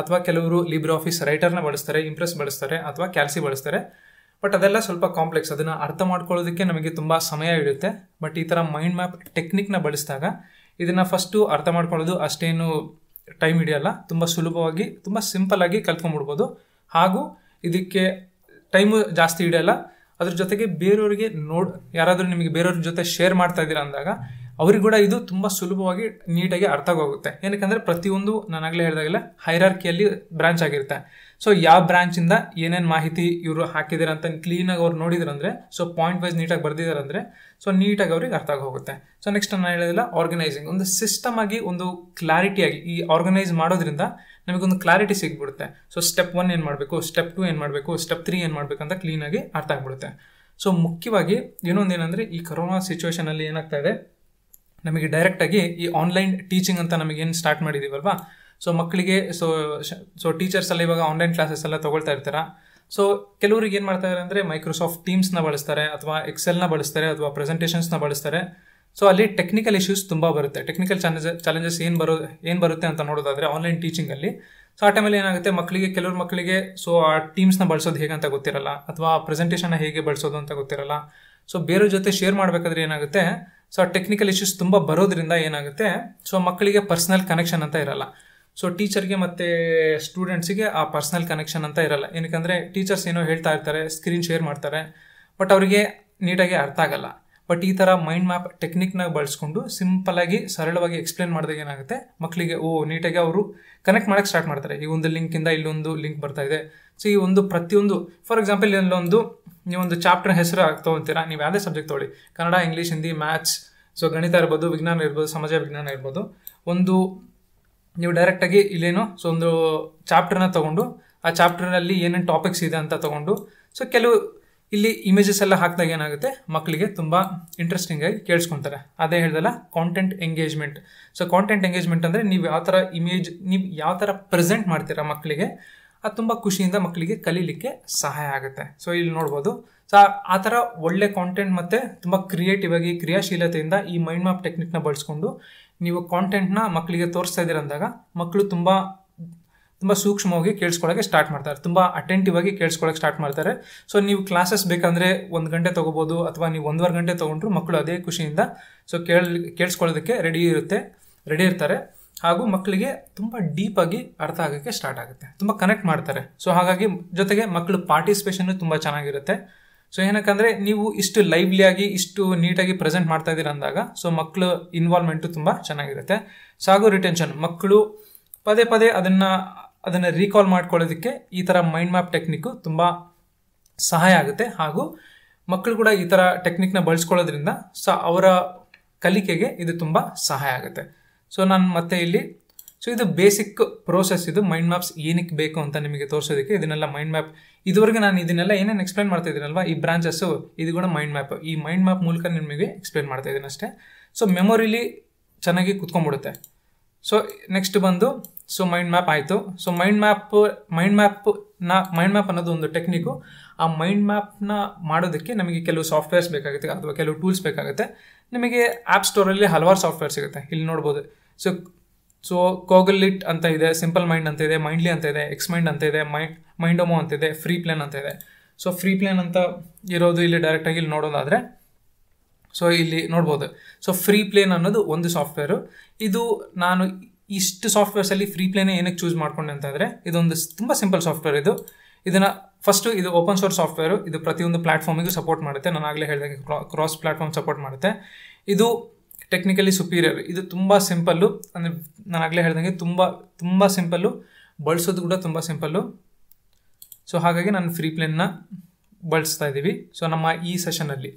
ಅಥವಾ ಕೆಲವರು ಲಿಬ್ರ ಆಫೀಸ್ ರೈಟರ್ನ ಬಳಸ್ತಾರೆ ಇಂಪ್ರೆಸ್ ಬಳಸ್ತಾರೆ ಅಥವಾ ಕ್ಯಾಲ್ಸಿ ಬಳಸ್ತಾರೆ ಬಟ್ ಅದೆಲ್ಲ ಸ್ವಲ್ಪ ಕಾಂಪ್ಲೆಕ್ಸ್ ಅದನ್ನು ಅರ್ಥ ಮಾಡ್ಕೊಳ್ಳೋದಕ್ಕೆ ನಮಗೆ ತುಂಬ ಸಮಯ ಇಡುತ್ತೆ ಬಟ್ ಈ ಥರ ಮೈಂಡ್ ಮ್ಯಾಪ್ ಟೆಕ್ನಿಕ್ನ ಬಳಸಿದಾಗ ಇದನ್ನು ಫಸ್ಟು ಅರ್ಥ ಮಾಡ್ಕೊಳ್ಳೋದು ಅಷ್ಟೇನು ಟೈಮ್ ಹಿಡಿಯಲ್ಲ ತುಂಬ ಸುಲಭವಾಗಿ ತುಂಬ ಸಿಂಪಲ್ಲಾಗಿ ಕಲ್ತ್ಕೊಂಡ್ಬಿಡ್ಬೋದು ಹಾಗೂ ಇದಕ್ಕೆ ಟೈಮು ಜಾಸ್ತಿ ಹಿಡಿಯಲ್ಲ ಅದ್ರ ಜೊತೆಗೆ ಬೇರೆಯವರಿಗೆ ನೋಡ್ ಯಾರಾದರೂ ನಿಮಗೆ ಬೇರೆಯವ್ರ ಜೊತೆ ಶೇರ್ ಮಾಡ್ತಾ ಇದ್ದೀರಾ ಅಂದಾಗ ಅವ್ರಿಗೆ ಕೂಡ ಇದು ತುಂಬ ಸುಲಭವಾಗಿ ನೀಟಾಗಿ ಅರ್ಥವಾಗುತ್ತೆ ಏನಕ್ಕೆ ಅಂದರೆ ಪ್ರತಿಯೊಂದು ನಾನಾಗಲೇ ಹೇಳಿದಾಗೆಲ್ಲ ಹೈರಾರ್ಕಿಯಲ್ಲಿ ಬ್ರಾಂಚ್ ಆಗಿರುತ್ತೆ ಸೊ ಯಾವ ಬ್ರಾಂಚಿಂದ ಏನೇನು ಮಾಹಿತಿ ಇವರು ಹಾಕಿದ್ದಾರೆ ಅಂತ ಕ್ಲೀನಾಗಿ ಅವ್ರು ನೋಡಿದ್ರಂದ್ರೆ ಸೊ ಪಾಯಿಂಟ್ ವೈಸ್ ನೀಟಾಗಿ ಅಂದ್ರೆ ಸೊ ನೀಟಾಗಿ ಅವ್ರಿಗೆ ಅರ್ಥ ಆಗೋಗುತ್ತೆ ಸೊ ನೆಕ್ಸ್ಟ್ ನಾನು ಹೇಳೋದಿಲ್ಲ ಆರ್ಗನೈಸಿಂಗ್ ಒಂದು ಸಿಸ್ಟಮ್ ಆಗಿ ಒಂದು ಆಗಿ ಈ ಆರ್ಗನೈಸ್ ಮಾಡೋದ್ರಿಂದ ನಮಗೊಂದು ಕ್ಲಾರಿಟಿ ಸಿಗ್ಬಿಡುತ್ತೆ ಸೊ ಸ್ಟೆಪ್ ಒನ್ ಏನು ಮಾಡಬೇಕು ಸ್ಟೆಪ್ ಟು ಏನು ಮಾಡಬೇಕು ಸ್ಟೆಪ್ ತ್ರೀ ಏನು ಮಾಡಬೇಕಂತ ಕ್ಲೀನಾಗಿ ಅರ್ಥ ಆಗ್ಬಿಡುತ್ತೆ ಸೊ ಮುಖ್ಯವಾಗಿ ಇನ್ನೊಂದು ಏನಂದರೆ ಈ ಕರೋನಾ ಸಿಚುವೇಷನಲ್ಲಿ ಏನಾಗ್ತಾ ಇದೆ ನಮಗೆ ಡೈರೆಕ್ಟಾಗಿ ಈ ಆನ್ಲೈನ್ ಟೀಚಿಂಗ್ ಅಂತ ಏನು ಸ್ಟಾರ್ಟ್ ಮಾಡಿದ್ದೀವಲ್ವಾ ಸೊ ಮಕ್ಕಳಿಗೆ ಸೊ ಸೊ ಟೀಚರ್ಸ್ ಎಲ್ಲ ಇವಾಗ ಆನ್ಲೈನ್ ಕ್ಲಾಸಸ್ ಎಲ್ಲ ತೊಗೊಳ್ತಾ ಇರ್ತಾರ ಸೊ ಕೆಲವರಿಗೆ ಏನು ಮಾಡ್ತಾರೆ ಅಂದರೆ ಮೈಕ್ರೋಸಾಫ್ಟ್ ಟೀಮ್ಸ್ನ ಬಳಸ್ತಾರೆ ಅಥವಾ ಎಕ್ಸೆಲ್ನ ಬಳಸ್ತಾರೆ ಅಥವಾ ಪ್ರೆಸೆಂಟೇಷನ್ಸ್ನ ಬಳಸ್ತಾರೆ ಸೊ ಅಲ್ಲಿ ಟೆಕ್ನಿಕಲ್ ಇಶ್ಯೂಸ್ ತುಂಬ ಬರುತ್ತೆ ಟೆಕ್ನಿಕಲ್ ಚಾಲೆಂಜಸ್ ಚಾಲೆಂಜಸ್ ಏನು ಬರೋ ಏನು ಬರುತ್ತೆ ಅಂತ ನೋಡೋದಾದರೆ ಆನ್ಲೈನ್ ಟೀಚಿಂಗಲ್ಲಿ ಸೊ ಆ ಟೈಮಲ್ಲಿ ಏನಾಗುತ್ತೆ ಮಕ್ಕಳಿಗೆ ಕೆಲವ್ರ ಮಕ್ಕಳಿಗೆ ಸೊ ಆ ಟೀಮ್ಸ್ನ ಬಳಸೋದು ಹೇಗೆ ಅಂತ ಗೊತ್ತಿರಲ್ಲ ಅಥವಾ ಪ್ರೆಸೆಂಟೇಷನ್ನ ಹೇಗೆ ಬಳಸೋದು ಅಂತ ಗೊತ್ತಿರಲ್ಲ ಸೊ ಬೇರೆ ಜೊತೆ ಶೇರ್ ಮಾಡಬೇಕಾದ್ರೆ ಏನಾಗುತ್ತೆ ಸೊ ಆ ಟೆಕ್ನಿಕಲ್ ಇಶ್ಯೂಸ್ ತುಂಬ ಬರೋದ್ರಿಂದ ಏನಾಗುತ್ತೆ ಸೊ ಮಕ್ಕಳಿಗೆ ಪರ್ಸ್ನಲ್ ಕನೆಕ್ಷನ್ ಅಂತ ಇರಲ್ಲ ಸೊ ಟೀಚರ್ಗೆ ಮತ್ತೆ ಸ್ಟೂಡೆಂಟ್ಸಿಗೆ ಆ ಪರ್ಸ್ನಲ್ ಕನೆಕ್ಷನ್ ಅಂತ ಇರಲ್ಲ ಏನಕ್ಕೆ ಟೀಚರ್ಸ್ ಏನೋ ಹೇಳ್ತಾ ಇರ್ತಾರೆ ಸ್ಕ್ರೀನ್ ಶೇರ್ ಮಾಡ್ತಾರೆ ಬಟ್ ಅವರಿಗೆ ನೀಟಾಗಿ ಅರ್ಥ ಆಗಲ್ಲ ಬಟ್ ಈ ಥರ ಮೈಂಡ್ ಮ್ಯಾಪ್ ಟೆಕ್ನಿಕ್ನ ಬಳಸ್ಕೊಂಡು ಸಿಂಪಲಾಗಿ ಸರಳವಾಗಿ ಎಕ್ಸ್ಪ್ಲೇನ್ ಮಾಡಿದಾಗ ಏನಾಗುತ್ತೆ ಮಕ್ಕಳಿಗೆ ಓ ನೀಟಾಗಿ ಅವರು ಕನೆಕ್ಟ್ ಮಾಡೋಕ್ಕೆ ಸ್ಟಾರ್ಟ್ ಮಾಡ್ತಾರೆ ಈ ಒಂದು ಲಿಂಕಿಂದ ಇಲ್ಲೊಂದು ಲಿಂಕ್ ಬರ್ತಾ ಇದೆ ಸೊ ಈ ಒಂದು ಪ್ರತಿಯೊಂದು ಫಾರ್ ಎಕ್ಸಾಂಪಲ್ ಇಲ್ಲೊಂದು ಒಂದು ಚಾಪ್ಟರ್ ಹೆಸರು ಅಂತೀರ ನೀವು ಯಾವುದೇ ಸಬ್ಜೆಕ್ಟ್ ತೊಗೊಳ್ಳಿ Kannada English Hindi maths so ಗಣಿತ ಇರ್ಬೋದು ವಿಜ್ಞಾನ ಇರ್ಬೋದು ಸಮಾಜ ವಿಜ್ಞಾನ ಇರ್ಬೋದು ಒಂದು ನೀವು ಡೈರೆಕ್ಟಾಗಿ ಇಲ್ಲೇನು ಸೊ ಒಂದು ಚಾಪ್ಟರ್ನ ತೊಗೊಂಡು ಆ ಚಾಪ್ಟರ್ನಲ್ಲಿ ಏನೇನು ಟಾಪಿಕ್ಸ್ ಇದೆ ಅಂತ ತೊಗೊಂಡು ಸೊ ಕೆಲವು ಇಲ್ಲಿ ಇಮೇಜಸ್ ಎಲ್ಲ ಹಾಕಿದಾಗ ಏನಾಗುತ್ತೆ ಮಕ್ಕಳಿಗೆ ತುಂಬ ಆಗಿ ಕೇಳಿಸ್ಕೊತಾರೆ ಅದೇ ಹೇಳ್ದಲ್ಲ content engagement so content engagement ಅಂದರೆ ನೀವು ಯಾವ ಥರ ಇಮೇಜ್ ನೀವು ಯಾವ ಥರ ಪ್ರೆಸೆಂಟ್ ಮಾಡ್ತೀರಾ ಮಕ್ಕಳಿಗೆ ಅದು ತುಂಬ ಖುಷಿಯಿಂದ ಮಕ್ಕಳಿಗೆ ಕಲೀಲಿಕ್ಕೆ ಸಹಾಯ ಆಗುತ್ತೆ ಸೊ ಇಲ್ಲಿ ನೋಡ್ಬೋದು ಸೊ ಆ ಥರ ಒಳ್ಳೆ ಕಾಂಟೆಂಟ್ ಮತ್ತು ತುಂಬ ಕ್ರಿಯೇಟಿವ್ ಆಗಿ ಕ್ರಿಯಾಶೀಲತೆಯಿಂದ ಈ ಮೈಂಡ್ ಮ್ಯಾಪ್ ಟೆಕ್ನಿಕ್ನ ಬಳಸ್ಕೊಂಡು ನೀವು ಕಾಂಟೆಂಟ್ನ ಮಕ್ಕಳಿಗೆ ತೋರಿಸ್ತಾ ಇದ್ದೀರ ಅಂದಾಗ ಮಕ್ಕಳು ತುಂಬ ತುಂಬ ಸೂಕ್ಷ್ಮವಾಗಿ ಕೇಳಿಸ್ಕೊಳ್ಳೋಕೆ ಸ್ಟಾರ್ಟ್ ಮಾಡ್ತಾರೆ ತುಂಬ ಅಟೆಂಟಿವ್ ಆಗಿ ಕೇಳಿಸ್ಕೊಳ್ಳೋಕೆ ಸ್ಟಾರ್ಟ್ ಮಾಡ್ತಾರೆ ಸೊ ನೀವು ಕ್ಲಾಸಸ್ ಬೇಕಂದರೆ ಒಂದು ಗಂಟೆ ತೊಗೋಬೋದು ಅಥವಾ ನೀವು ಒಂದೂವರೆ ಗಂಟೆ ತೊಗೊಂಡ್ರು ಮಕ್ಕಳು ಅದೇ ಖುಷಿಯಿಂದ ಸೊ ಕೇಳಿ ಕೇಳಿಸ್ಕೊಳ್ಳೋದಕ್ಕೆ ರೆಡಿ ಇರುತ್ತೆ ರೆಡಿ ಇರ್ತಾರೆ ಹಾಗೂ ಮಕ್ಕಳಿಗೆ ತುಂಬ ಡೀಪಾಗಿ ಅರ್ಥ ಆಗೋಕ್ಕೆ ಸ್ಟಾರ್ಟ್ ಆಗುತ್ತೆ ತುಂಬ ಕನೆಕ್ಟ್ ಮಾಡ್ತಾರೆ ಸೊ ಹಾಗಾಗಿ ಜೊತೆಗೆ ಮಕ್ಕಳು ಪಾರ್ಟಿಸಿಪೇಷನ್ ತುಂಬ ಚೆನ್ನಾಗಿರುತ್ತೆ ಸೊ ಏನಕ್ಕಂದರೆ ನೀವು ಇಷ್ಟು ಆಗಿ ಇಷ್ಟು ನೀಟಾಗಿ ಪ್ರೆಸೆಂಟ್ ಮಾಡ್ತಾ ಇದ್ದೀರ ಅಂದಾಗ ಸೊ ಮಕ್ಕಳು ಇನ್ವಾಲ್ವ್ಮೆಂಟು ತುಂಬ ಚೆನ್ನಾಗಿರುತ್ತೆ ಸೊ ಹಾಗೂ ರಿಟೆನ್ಷನ್ ಮಕ್ಕಳು ಪದೇ ಪದೇ ಅದನ್ನು ಅದನ್ನು ರೀಕಾಲ್ ಮಾಡ್ಕೊಳ್ಳೋದಕ್ಕೆ ಈ ಥರ ಮೈಂಡ್ ಮ್ಯಾಪ್ ಟೆಕ್ನಿಕ್ಕು ತುಂಬ ಸಹಾಯ ಆಗುತ್ತೆ ಹಾಗೂ ಮಕ್ಕಳು ಕೂಡ ಈ ಥರ ಟೆಕ್ನಿಕ್ನ ಬಳಸ್ಕೊಳ್ಳೋದ್ರಿಂದ ಸೊ ಅವರ ಕಲಿಕೆಗೆ ಇದು ತುಂಬ ಸಹಾಯ ಆಗುತ್ತೆ ಸೊ ನಾನು ಮತ್ತೆ ಇಲ್ಲಿ ಸೊ ಇದು ಬೇಸಿಕ್ ಪ್ರೋಸೆಸ್ ಇದು ಮೈಂಡ್ ಮ್ಯಾಪ್ಸ್ ಏನಕ್ಕೆ ಬೇಕು ಅಂತ ನಿಮಗೆ ತೋರಿಸೋದಕ್ಕೆ ಇದನ್ನೆಲ್ಲ ಮೈಂಡ್ ಮ್ಯಾಪ್ ಇದುವರೆಗೆ ನಾನು ಇದನ್ನೆಲ್ಲ ಏನೇನು ಎಕ್ಸ್ಪ್ಲೈನ್ ಮಾಡ್ತಾ ಇದ್ದೀನಲ್ವಾ ಈ ಬ್ರಾಂಚಸ್ಸು ಇದು ಕೂಡ ಮೈಂಡ್ ಮ್ಯಾಪ್ ಈ ಮೈಂಡ್ ಮ್ಯಾಪ್ ಮೂಲಕ ನಿಮಗೆ ಎಕ್ಸ್ಪ್ಲೇನ್ ಮಾಡ್ತಾ ಇದ್ದೀನಿ ಅಷ್ಟೇ ಸೊ ಮೆಮೊರಿಲಿ ಚೆನ್ನಾಗಿ ಕುತ್ಕೊಂಡ್ಬಿಡುತ್ತೆ ಸೊ ನೆಕ್ಸ್ಟ್ ಬಂದು ಸೊ ಮೈಂಡ್ ಮ್ಯಾಪ್ ಆಯಿತು so mind map mind map mind map ಅನ್ನೋದು ಒಂದು ಟೆಕ್ನಿಕು ಆ ಮೈಂಡ್ ಮ್ಯಾಪ್ನ ಮಾಡೋದಕ್ಕೆ ನಮಗೆ ಕೆಲವು ಸಾಫ್ಟ್ವೇರ್ಸ್ ಬೇಕಾಗುತ್ತೆ ಅಥವಾ ಕೆಲವು ಟೂಲ್ಸ್ ಬೇಕಾಗುತ್ತೆ ನಿಮಗೆ ಆ್ಯಪ್ ಸ್ಟೋರಲ್ಲಿ ಹಲವಾರು ಸಾಫ್ಟ್ವೇರ್ ಸಿಗುತ್ತೆ ಇಲ್ಲಿ ನೋಡ್ಬೋದು ಸೊ ಸೊ ಕೋಗಲಿಟ್ ಅಂತ ಇದೆ ಸಿಂಪಲ್ ಮೈಂಡ್ ಅಂತ ಇದೆ ಮೈಂಡ್ಲಿ ಅಂತ ಇದೆ ಎಕ್ಸ್ ಮೈಂಡ್ ಅಂತ ಇದೆ ಮೈಂಡ್ ಮೈಂಡೋಮೋ ಅಂತ ಇದೆ ಫ್ರೀ ಪ್ಲಾನ್ ಅಂತ ಇದೆ ಸೊ ಫ್ರೀ ಪ್ಲಾನ್ ಅಂತ ಇರೋದು ಇಲ್ಲಿ ಡೈರೆಕ್ಟಾಗಿ ಇಲ್ಲಿ ನೋಡೋದಾದರೆ ಸೊ ಇಲ್ಲಿ ನೋಡ್ಬೋದು ಸೊ ಫ್ರೀ ಪ್ಲೇನ್ ಅನ್ನೋದು ಒಂದು ಸಾಫ್ಟ್ವೇರು ಇದು ನಾನು ಇಷ್ಟು ಸಾಫ್ಟ್ವೇರ್ಸಲ್ಲಿ ಫ್ರೀ ಪ್ಲೇನೇ ಏನಕ್ಕೆ ಚೂಸ್ ಮಾಡ್ಕೊಂಡೆ ಅಂತಂದರೆ ಇದೊಂದು ತುಂಬ ಸಿಂಪಲ್ ಸಾಫ್ಟ್ವೇರ್ ಇದು ಇದನ್ನು ಫಸ್ಟು ಇದು ಓಪನ್ ಸೋರ್ಸ್ ಸಾಫ್ಟ್ವೇರು ಇದು ಪ್ರತಿಯೊಂದು ಪ್ಲಾಟ್ಫಾರ್ಮಿಗೂ ಸಪೋರ್ಟ್ ಮಾಡುತ್ತೆ ನಾನು ಆಗಲೇ ಹೇಳಿದಾಗ ಕ್ರಾಸ್ ಪ್ಲಾಟ್ಫಾರ್ಮ್ ಸಪೋರ್ಟ್ ಮಾಡುತ್ತೆ ಇದು ಟೆಕ್ನಿಕಲಿ ಸುಪೀರಿಯರ್ ಇದು ತುಂಬ ಸಿಂಪಲ್ಲು ಅಂದರೆ ನಾನು ಆಗಲೇ ಹೇಳ್ದಂಗೆ ತುಂಬ ತುಂಬ ಸಿಂಪಲ್ಲು ಬಳಸೋದು ಕೂಡ ತುಂಬ ಸಿಂಪಲ್ಲು ಸೊ ಹಾಗಾಗಿ ನಾನು ಫ್ರೀ ಪ್ಲೇನ್ನ ಬಳಸ್ತಾ ಇದ್ದೀವಿ ಸೊ ನಮ್ಮ ಈ ಸೆಷನಲ್ಲಿ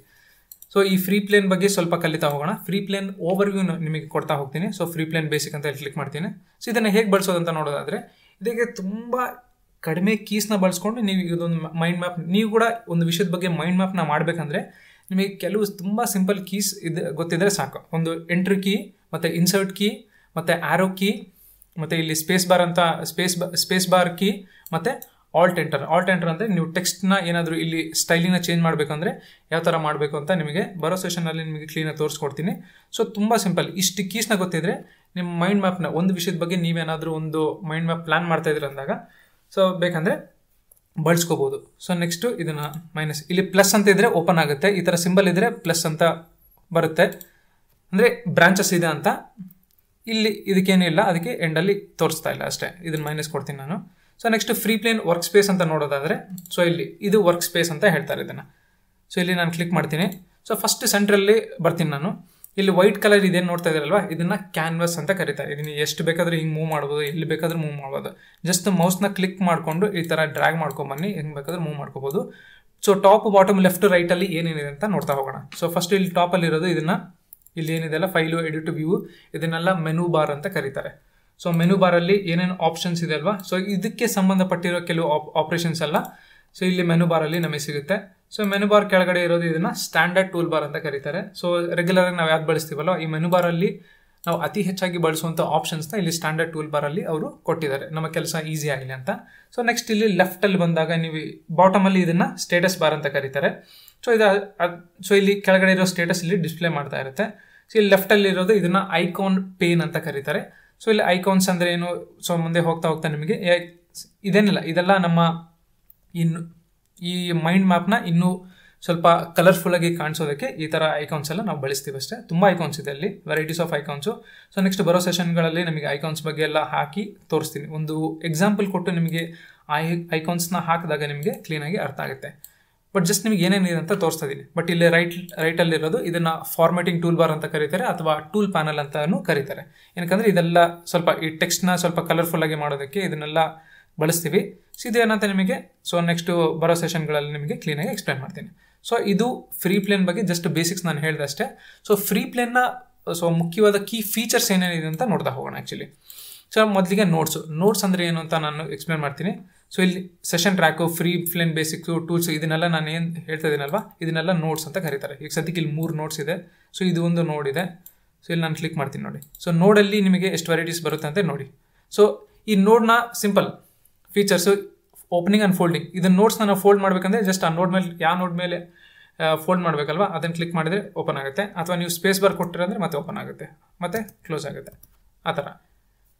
ಸೊ ಈ ಫ್ರೀ ಪ್ಲೇನ್ ಬಗ್ಗೆ ಸ್ವಲ್ಪ ಕಲಿತಾ ಹೋಗೋಣ ಫ್ರೀ ಪ್ಲೇನ್ ಓವರ್ ನಿಮಗೆ ಕೊಡ್ತಾ ಹೋಗ್ತೀನಿ ಸೊ ಫ್ರೀ ಪ್ಲೇನ್ ಬೇಸಿಕ್ ಅಂತ ಹೇಳಿ ಕ್ಲಿಕ್ ಮಾಡ್ತೀನಿ ಸೊ ಇದನ್ನು ಹೇಗೆ ಬಳಸೋದಂತ ನೋಡೋದಾದರೆ ಇದಕ್ಕೆ ತುಂಬ ಕಡಿಮೆ ಕೀಸ್ನ ಬಳಸ್ಕೊಂಡು ನೀವು ಇದೊಂದು ಮೈಂಡ್ ಮ್ಯಾಪ್ ನೀವು ಕೂಡ ಒಂದು ವಿಷಯದ ಬಗ್ಗೆ ಮೈಂಡ್ ಮ್ಯಾಪ್ನ ಮಾಡಬೇಕಂದ್ರೆ ನಿಮಗೆ ಕೆಲವು ತುಂಬ ಸಿಂಪಲ್ ಕೀಸ್ ಇದು ಗೊತ್ತಿದ್ದರೆ ಸಾಕು ಒಂದು ಎಂಟ್ರಿ ಕೀ ಮತ್ತು ಇನ್ಸರ್ಟ್ ಕೀ ಮತ್ತು ಆ್ಯರೋ ಕೀ ಮತ್ತು ಇಲ್ಲಿ ಸ್ಪೇಸ್ ಬಾರ್ ಅಂತ space bar space bar key ಮತ್ತು ಆಲ್ಟ್ ಎಂಟರ್ ಆಲ್ಟ್ ಎಂಟರ್ ಅಂದರೆ ನೀವು ಟೆಕ್ಸ್ಟ್ನ ಏನಾದರೂ ಇಲ್ಲಿ ಸ್ಟೈಲಿನ ಚೇಂಜ್ ಮಾಡಬೇಕಂದ್ರೆ ಯಾವ ಥರ ಮಾಡಬೇಕು ಅಂತ ನಿಮಗೆ ಬರೋ ಸೆಷನಲ್ಲಿ ನಿಮಗೆ ಕ್ಲೀನಾಗಿ ತೋರಿಸ್ಕೊಡ್ತೀನಿ ಸೊ ತುಂಬ ಸಿಂಪಲ್ ಇಷ್ಟು ಕೀಸ್ನ ಗೊತ್ತಿದ್ರೆ ನಿಮ್ಮ ಮೈಂಡ್ ಮ್ಯಾಪ್ನ ಒಂದು ವಿಷಯದ ಬಗ್ಗೆ ನೀವೇನಾದರೂ ಒಂದು ಮೈಂಡ್ ಮ್ಯಾಪ್ ಪ್ಲ್ಯಾನ್ ಮಾಡ್ತಾ ಅಂದಾಗ ಸೊ ಬೇಕಂದರೆ ಬಳಸ್ಕೋಬೋದು ಸೊ ನೆಕ್ಸ್ಟು ಇದನ್ನು ಮೈನಸ್ ಇಲ್ಲಿ ಪ್ಲಸ್ ಅಂತ ಇದ್ರೆ ಓಪನ್ ಆಗುತ್ತೆ ಈ ಥರ ಸಿಂಬಲ್ ಇದ್ರೆ ಪ್ಲಸ್ ಅಂತ ಬರುತ್ತೆ ಅಂದರೆ ಬ್ರಾಂಚಸ್ ಇದೆ ಅಂತ ಇಲ್ಲಿ ಇದಕ್ಕೇನು ಇಲ್ಲ ಅದಕ್ಕೆ ಎಂಡಲ್ಲಿ ತೋರಿಸ್ತಾ ಇಲ್ಲ ಅಷ್ಟೇ ಇದನ್ನು ಮೈನಸ್ ಕೊಡ್ತೀನಿ ನಾನು so next Freeplane work space ಅಂತ ನೋಡೋದಾದರೆ ಸೊ ಇಲ್ಲಿ ಇದು ವರ್ಕ್ ಸ್ಪೇಸ್ ಅಂತ ಹೇಳ್ತಾರೆ ಇದನ್ನು ಸೊ ಇಲ್ಲಿ ನಾನು ಕ್ಲಿಕ್ ಮಾಡ್ತೀನಿ ಸೊ ಫಸ್ಟ್ ಸೆಂಟ್ರಲ್ಲಿ ಬರ್ತೀನಿ ನಾನು ಇಲ್ಲಿ ವೈಟ್ ಕಲರ್ ಇದೇನು ನೋಡ್ತಾ ಇದ್ದಾರಲ್ವ ಇದನ್ನ ಕ್ಯಾನ್ವಾಸ್ ಅಂತ ಕರೀತಾರೆ ಇದನ್ನ ಎಷ್ಟು ಬೇಕಾದರೂ ಹಿಂಗೆ ಮೂವ್ ಮಾಡ್ಬೋದು ಎಲ್ಲಿ ಬೇಕಾದರೂ ಮೂವ್ ಮಾಡ್ಬೋದು ಜಸ್ಟ್ ಮೌಸ್ನ ಕ್ಲಿಕ್ ಮಾಡಿಕೊಂಡು ಈ ಥರ ಡ್ರ್ಯಾಗ್ ಮಾಡ್ಕೊಂಬನ್ನಿ ಹೆಂಗೆ ಬೇಕಾದ್ರೂ ಮೂವ್ ಮಾಡ್ಕೋಬೋದು ಸೊ ಟಾಪ್ ಬಾಟಮ್ ಲೆಫ್ಟ್ ರೈಟಲ್ಲಿ ಏನೇನಿದೆ ಅಂತ ನೋಡ್ತಾ ಹೋಗೋಣ ಸೊ ಫಸ್ಟ್ ಇಲ್ಲಿ ಟಾಪಲ್ಲಿರೋದು ಇದನ್ನು ಇಲ್ಲಿ ಏನಿದೆ ಅಲ್ಲ ಫೈಲು ಎಡಿಟ್ ವ್ಯೂ ಇದನ್ನೆಲ್ಲ ಮೆನು ಬಾರ್ ಅಂತ ಕರೀತಾರೆ ಸೊ ಮೆನು ಬಾರಲ್ಲಿ ಏನೇನು ಆಪ್ಷನ್ಸ್ ಇದೆ ಅಲ್ವಾ ಸೊ ಇದಕ್ಕೆ ಸಂಬಂಧಪಟ್ಟಿರೋ ಕೆಲವು ಆಪ್ ಆಪ್ರೇಷನ್ಸ್ ಎಲ್ಲ ಸೊ ಇಲ್ಲಿ ಮೆನು ಬಾರಲ್ಲಿ ನಮಗೆ ಸಿಗುತ್ತೆ ಸೊ ಮೆನು ಬಾರ್ ಕೆಳಗಡೆ ಇರೋದು ಇದನ್ನ ಸ್ಟ್ಯಾಂಡರ್ಡ್ ಟೂಲ್ ಬಾರ್ ಅಂತ ಕರೀತಾರೆ ಸೊ ರೆಗ್ಯುಲರ್ ಆಗಿ ನಾವು ಯಾವ್ದು ಬಳಸ್ತೀವಲ್ಲ ಈ ಮೆನು ಬಾರ್ ಅಲ್ಲಿ ನಾವು ಅತಿ ಹೆಚ್ಚಾಗಿ ಬಳಸುವಂಥ ಆಪ್ಷನ್ಸ್ನ ಇಲ್ಲಿ ಸ್ಟ್ಯಾಂಡರ್ಡ್ ಟೂಲ್ ಬಾರ್ ಅಲ್ಲಿ ಅವರು ಕೊಟ್ಟಿದ್ದಾರೆ ನಮ್ಮ ಕೆಲಸ ಈಸಿ ಆಗಲಿ ಅಂತ ಸೊ ನೆಕ್ಸ್ಟ್ ಇಲ್ಲಿ ಲೆಫ್ಟ್ ಅಲ್ಲಿ ಬಂದಾಗ ನೀವು ಬಾಟಮಲ್ಲಿ ಇದನ್ನ ಸ್ಟೇಟಸ್ ಬಾರ್ ಅಂತ ಕರೀತಾರೆ ಸೊ ಇದು ಸೊ ಇಲ್ಲಿ ಕೆಳಗಡೆ ಇರೋ ಸ್ಟೇಟಸ್ ಇಲ್ಲಿ ಡಿಸ್ಪ್ಲೇ ಮಾಡ್ತಾ ಇರುತ್ತೆ ಸೊ ಇಲ್ಲಿ ಲೆಫ್ಟ್ ಅಲ್ಲಿ ಇರೋದು ಇದನ್ನ ಐಕಾನ್ ಪೇನ್ ಅಂತ ಕರೀತಾರೆ ಸೊ ಇಲ್ಲಿ ಐಕಾನ್ಸ್ ಅಂದ್ರೆ ಏನು ಸೊ ಮುಂದೆ ಹೋಗ್ತಾ ಹೋಗ್ತಾ ನಿಮಗೆ ಇದೇನಿಲ್ಲ ಇದೆಲ್ಲ ನಮ್ಮ ಇನ್ನು ಈ ಮೈಂಡ್ ಮ್ಯಾಪ್ನ ಇನ್ನೂ ಸ್ವಲ್ಪ ಕಲರ್ಫುಲ್ಲಾಗಿ ಕಾಣಿಸೋದಕ್ಕೆ ಈ ಥರ ಐಕಾನ್ಸ್ ಎಲ್ಲ ನಾವು ಬಳಸ್ತೀವಿ ಅಷ್ಟೇ ತುಂಬ ಐಕಾನ್ಸ್ ಇದೆ ಅಲ್ಲಿ varieties of icons so next ಬರೋ ಸೆಷನ್ಗಳಲ್ಲಿ ನಿಮಗೆ ಐಕಾನ್ಸ್ ಬಗ್ಗೆ ಎಲ್ಲ ಹಾಕಿ ತೋರಿಸ್ತೀನಿ ಒಂದು ಎಕ್ಸಾಂಪಲ್ ಕೊಟ್ಟು ನಿಮಗೆ ಐ ಐಕಾನ್ಸ್ನ ಹಾಕಿದಾಗ ನಿಮಗೆ ಕ್ಲೀನಾಗಿ ಅರ್ಥ ಆಗುತ್ತೆ ಬಟ್ ಜಸ್ಟ್ ನಿಮ್ಗೆ ಏನೇನಿದೆ ಅಂತ ತೋರಿಸ್ತಾ ಇದ್ದೀನಿ ಬಟ್ ಇಲ್ಲಿ ರೈಟ್ ರೈಟಲ್ಲಿರೋದು ಇದನ್ನು ಫಾರ್ಮೇಟಿಂಗ್ ಟೂಲ್ ಬಾರ್ ಅಂತ ಕರೀತಾರೆ ಅಥವಾ ಟೂಲ್ ಪ್ಯಾನಲ್ ಅಂತಲೂ ಕರೀತಾರೆ ಏನಕ್ಕಂದರೆ ಇದೆಲ್ಲ ಸ್ವಲ್ಪ ಈ ಟೆಕ್ಸ್ಟ್ನ ಸ್ವಲ್ಪ ಕಲರ್ಫುಲ್ಲಾಗಿ ಮಾಡೋದಕ್ಕೆ ಇದನ್ನೆಲ್ಲ ಬಳಸ್ತೀವಿ ಸೊ ಇದೇನಂತ ನಿಮಗೆ ಸೊ ನೆಕ್ಸ್ಟು ಬರೋ ಸೆಷನ್ಗಳಲ್ಲಿ ನಿಮಗೆ ಕ್ಲೀನಾಗಿ ಎಕ್ಸ್ಪ್ಲೇನ್ ಮಾಡ್ತೀನಿ ಸೊ ಇದು ಫ್ರೀ ಪ್ಲೇನ್ ಬಗ್ಗೆ ಜಸ್ಟ್ ಬೇಸಿಕ್ಸ್ ನಾನು ಹೇಳಿದೆ ಅಷ್ಟೇ ಸೊ ಫ್ರೀ ಪ್ಲೇನ್ನ ಸೊ ಮುಖ್ಯವಾದ ಕೀ ಫೀಚರ್ಸ್ ಏನೇನಿದೆ ಅಂತ ನೋಡ್ತಾ ಹೋಗೋಣ ಆ್ಯಕ್ಚುಲಿ ಸೊ ಮೊದಲಿಗೆ ನೋಟ್ಸು ನೋಟ್ಸ್ ಅಂದರೆ ಏನು ಅಂತ ನಾನು ಎಕ್ಸ್ಪ್ಲೇನ್ ಮಾಡ್ತೀನಿ ಸೊ ಇಲ್ಲಿ session track Freeplane basics tools ಇದನ್ನೆಲ್ಲ ನಾನು ಏನು ಹೇಳ್ತಾ ಇದ್ದೀನಲ್ವ ಇದನ್ನೆಲ್ಲ ನೋಟ್ಸ್ ಅಂತ ಕರೀತಾರೆ ಈಗ ಸದ್ಯಕ್ಕೆ ಇಲ್ಲಿ ಮೂರು ನೋಟ್ಸ್ ಇದೆ ಸೊ ಇದು ಒಂದು ನೋಡ್ ಇದೆ ಸೊ ಇಲ್ಲಿ ನಾನು ಕ್ಲಿಕ್ ಮಾಡ್ತೀನಿ ನೋಡಿ ಸೊ ನೋಡಲ್ಲಿ ನಿಮಗೆ ಎಷ್ಟು ವೆರೈಟೀಸ್ ಬರುತ್ತೆ ಅಂತ ನೋಡಿ ಸೊ ಈ ನೋಡ್ನ simple features opening and folding ಇದನ್ನು ನೋಟ್ಸ್ ನಾನು ಫೋಲ್ಡ್ ಮಾಡಬೇಕಂದ್ರೆ ಜಸ್ಟ್ ಆ ನೋಟ್ ಮೇಲೆ ಯಾವ ನೋಟ್ ಮೇಲೆ ಫೋಲ್ಡ್ ಮಾಡಬೇಕಲ್ವಾ ಅದನ್ನು ಕ್ಲಿಕ್ ಮಾಡಿದರೆ ಓಪನ್ ಆಗುತ್ತೆ ಅಥವಾ ನೀವು ಸ್ಪೇಸ್ ಬಾರ್ ಕೊಟ್ಟಿರಂದರೆ ಮತ್ತೆ ಓಪನ್ ಆಗುತ್ತೆ ಮತ್ತೆ ಕ್ಲೋಸ್ ಆಗುತ್ತೆ ಆ ಥರ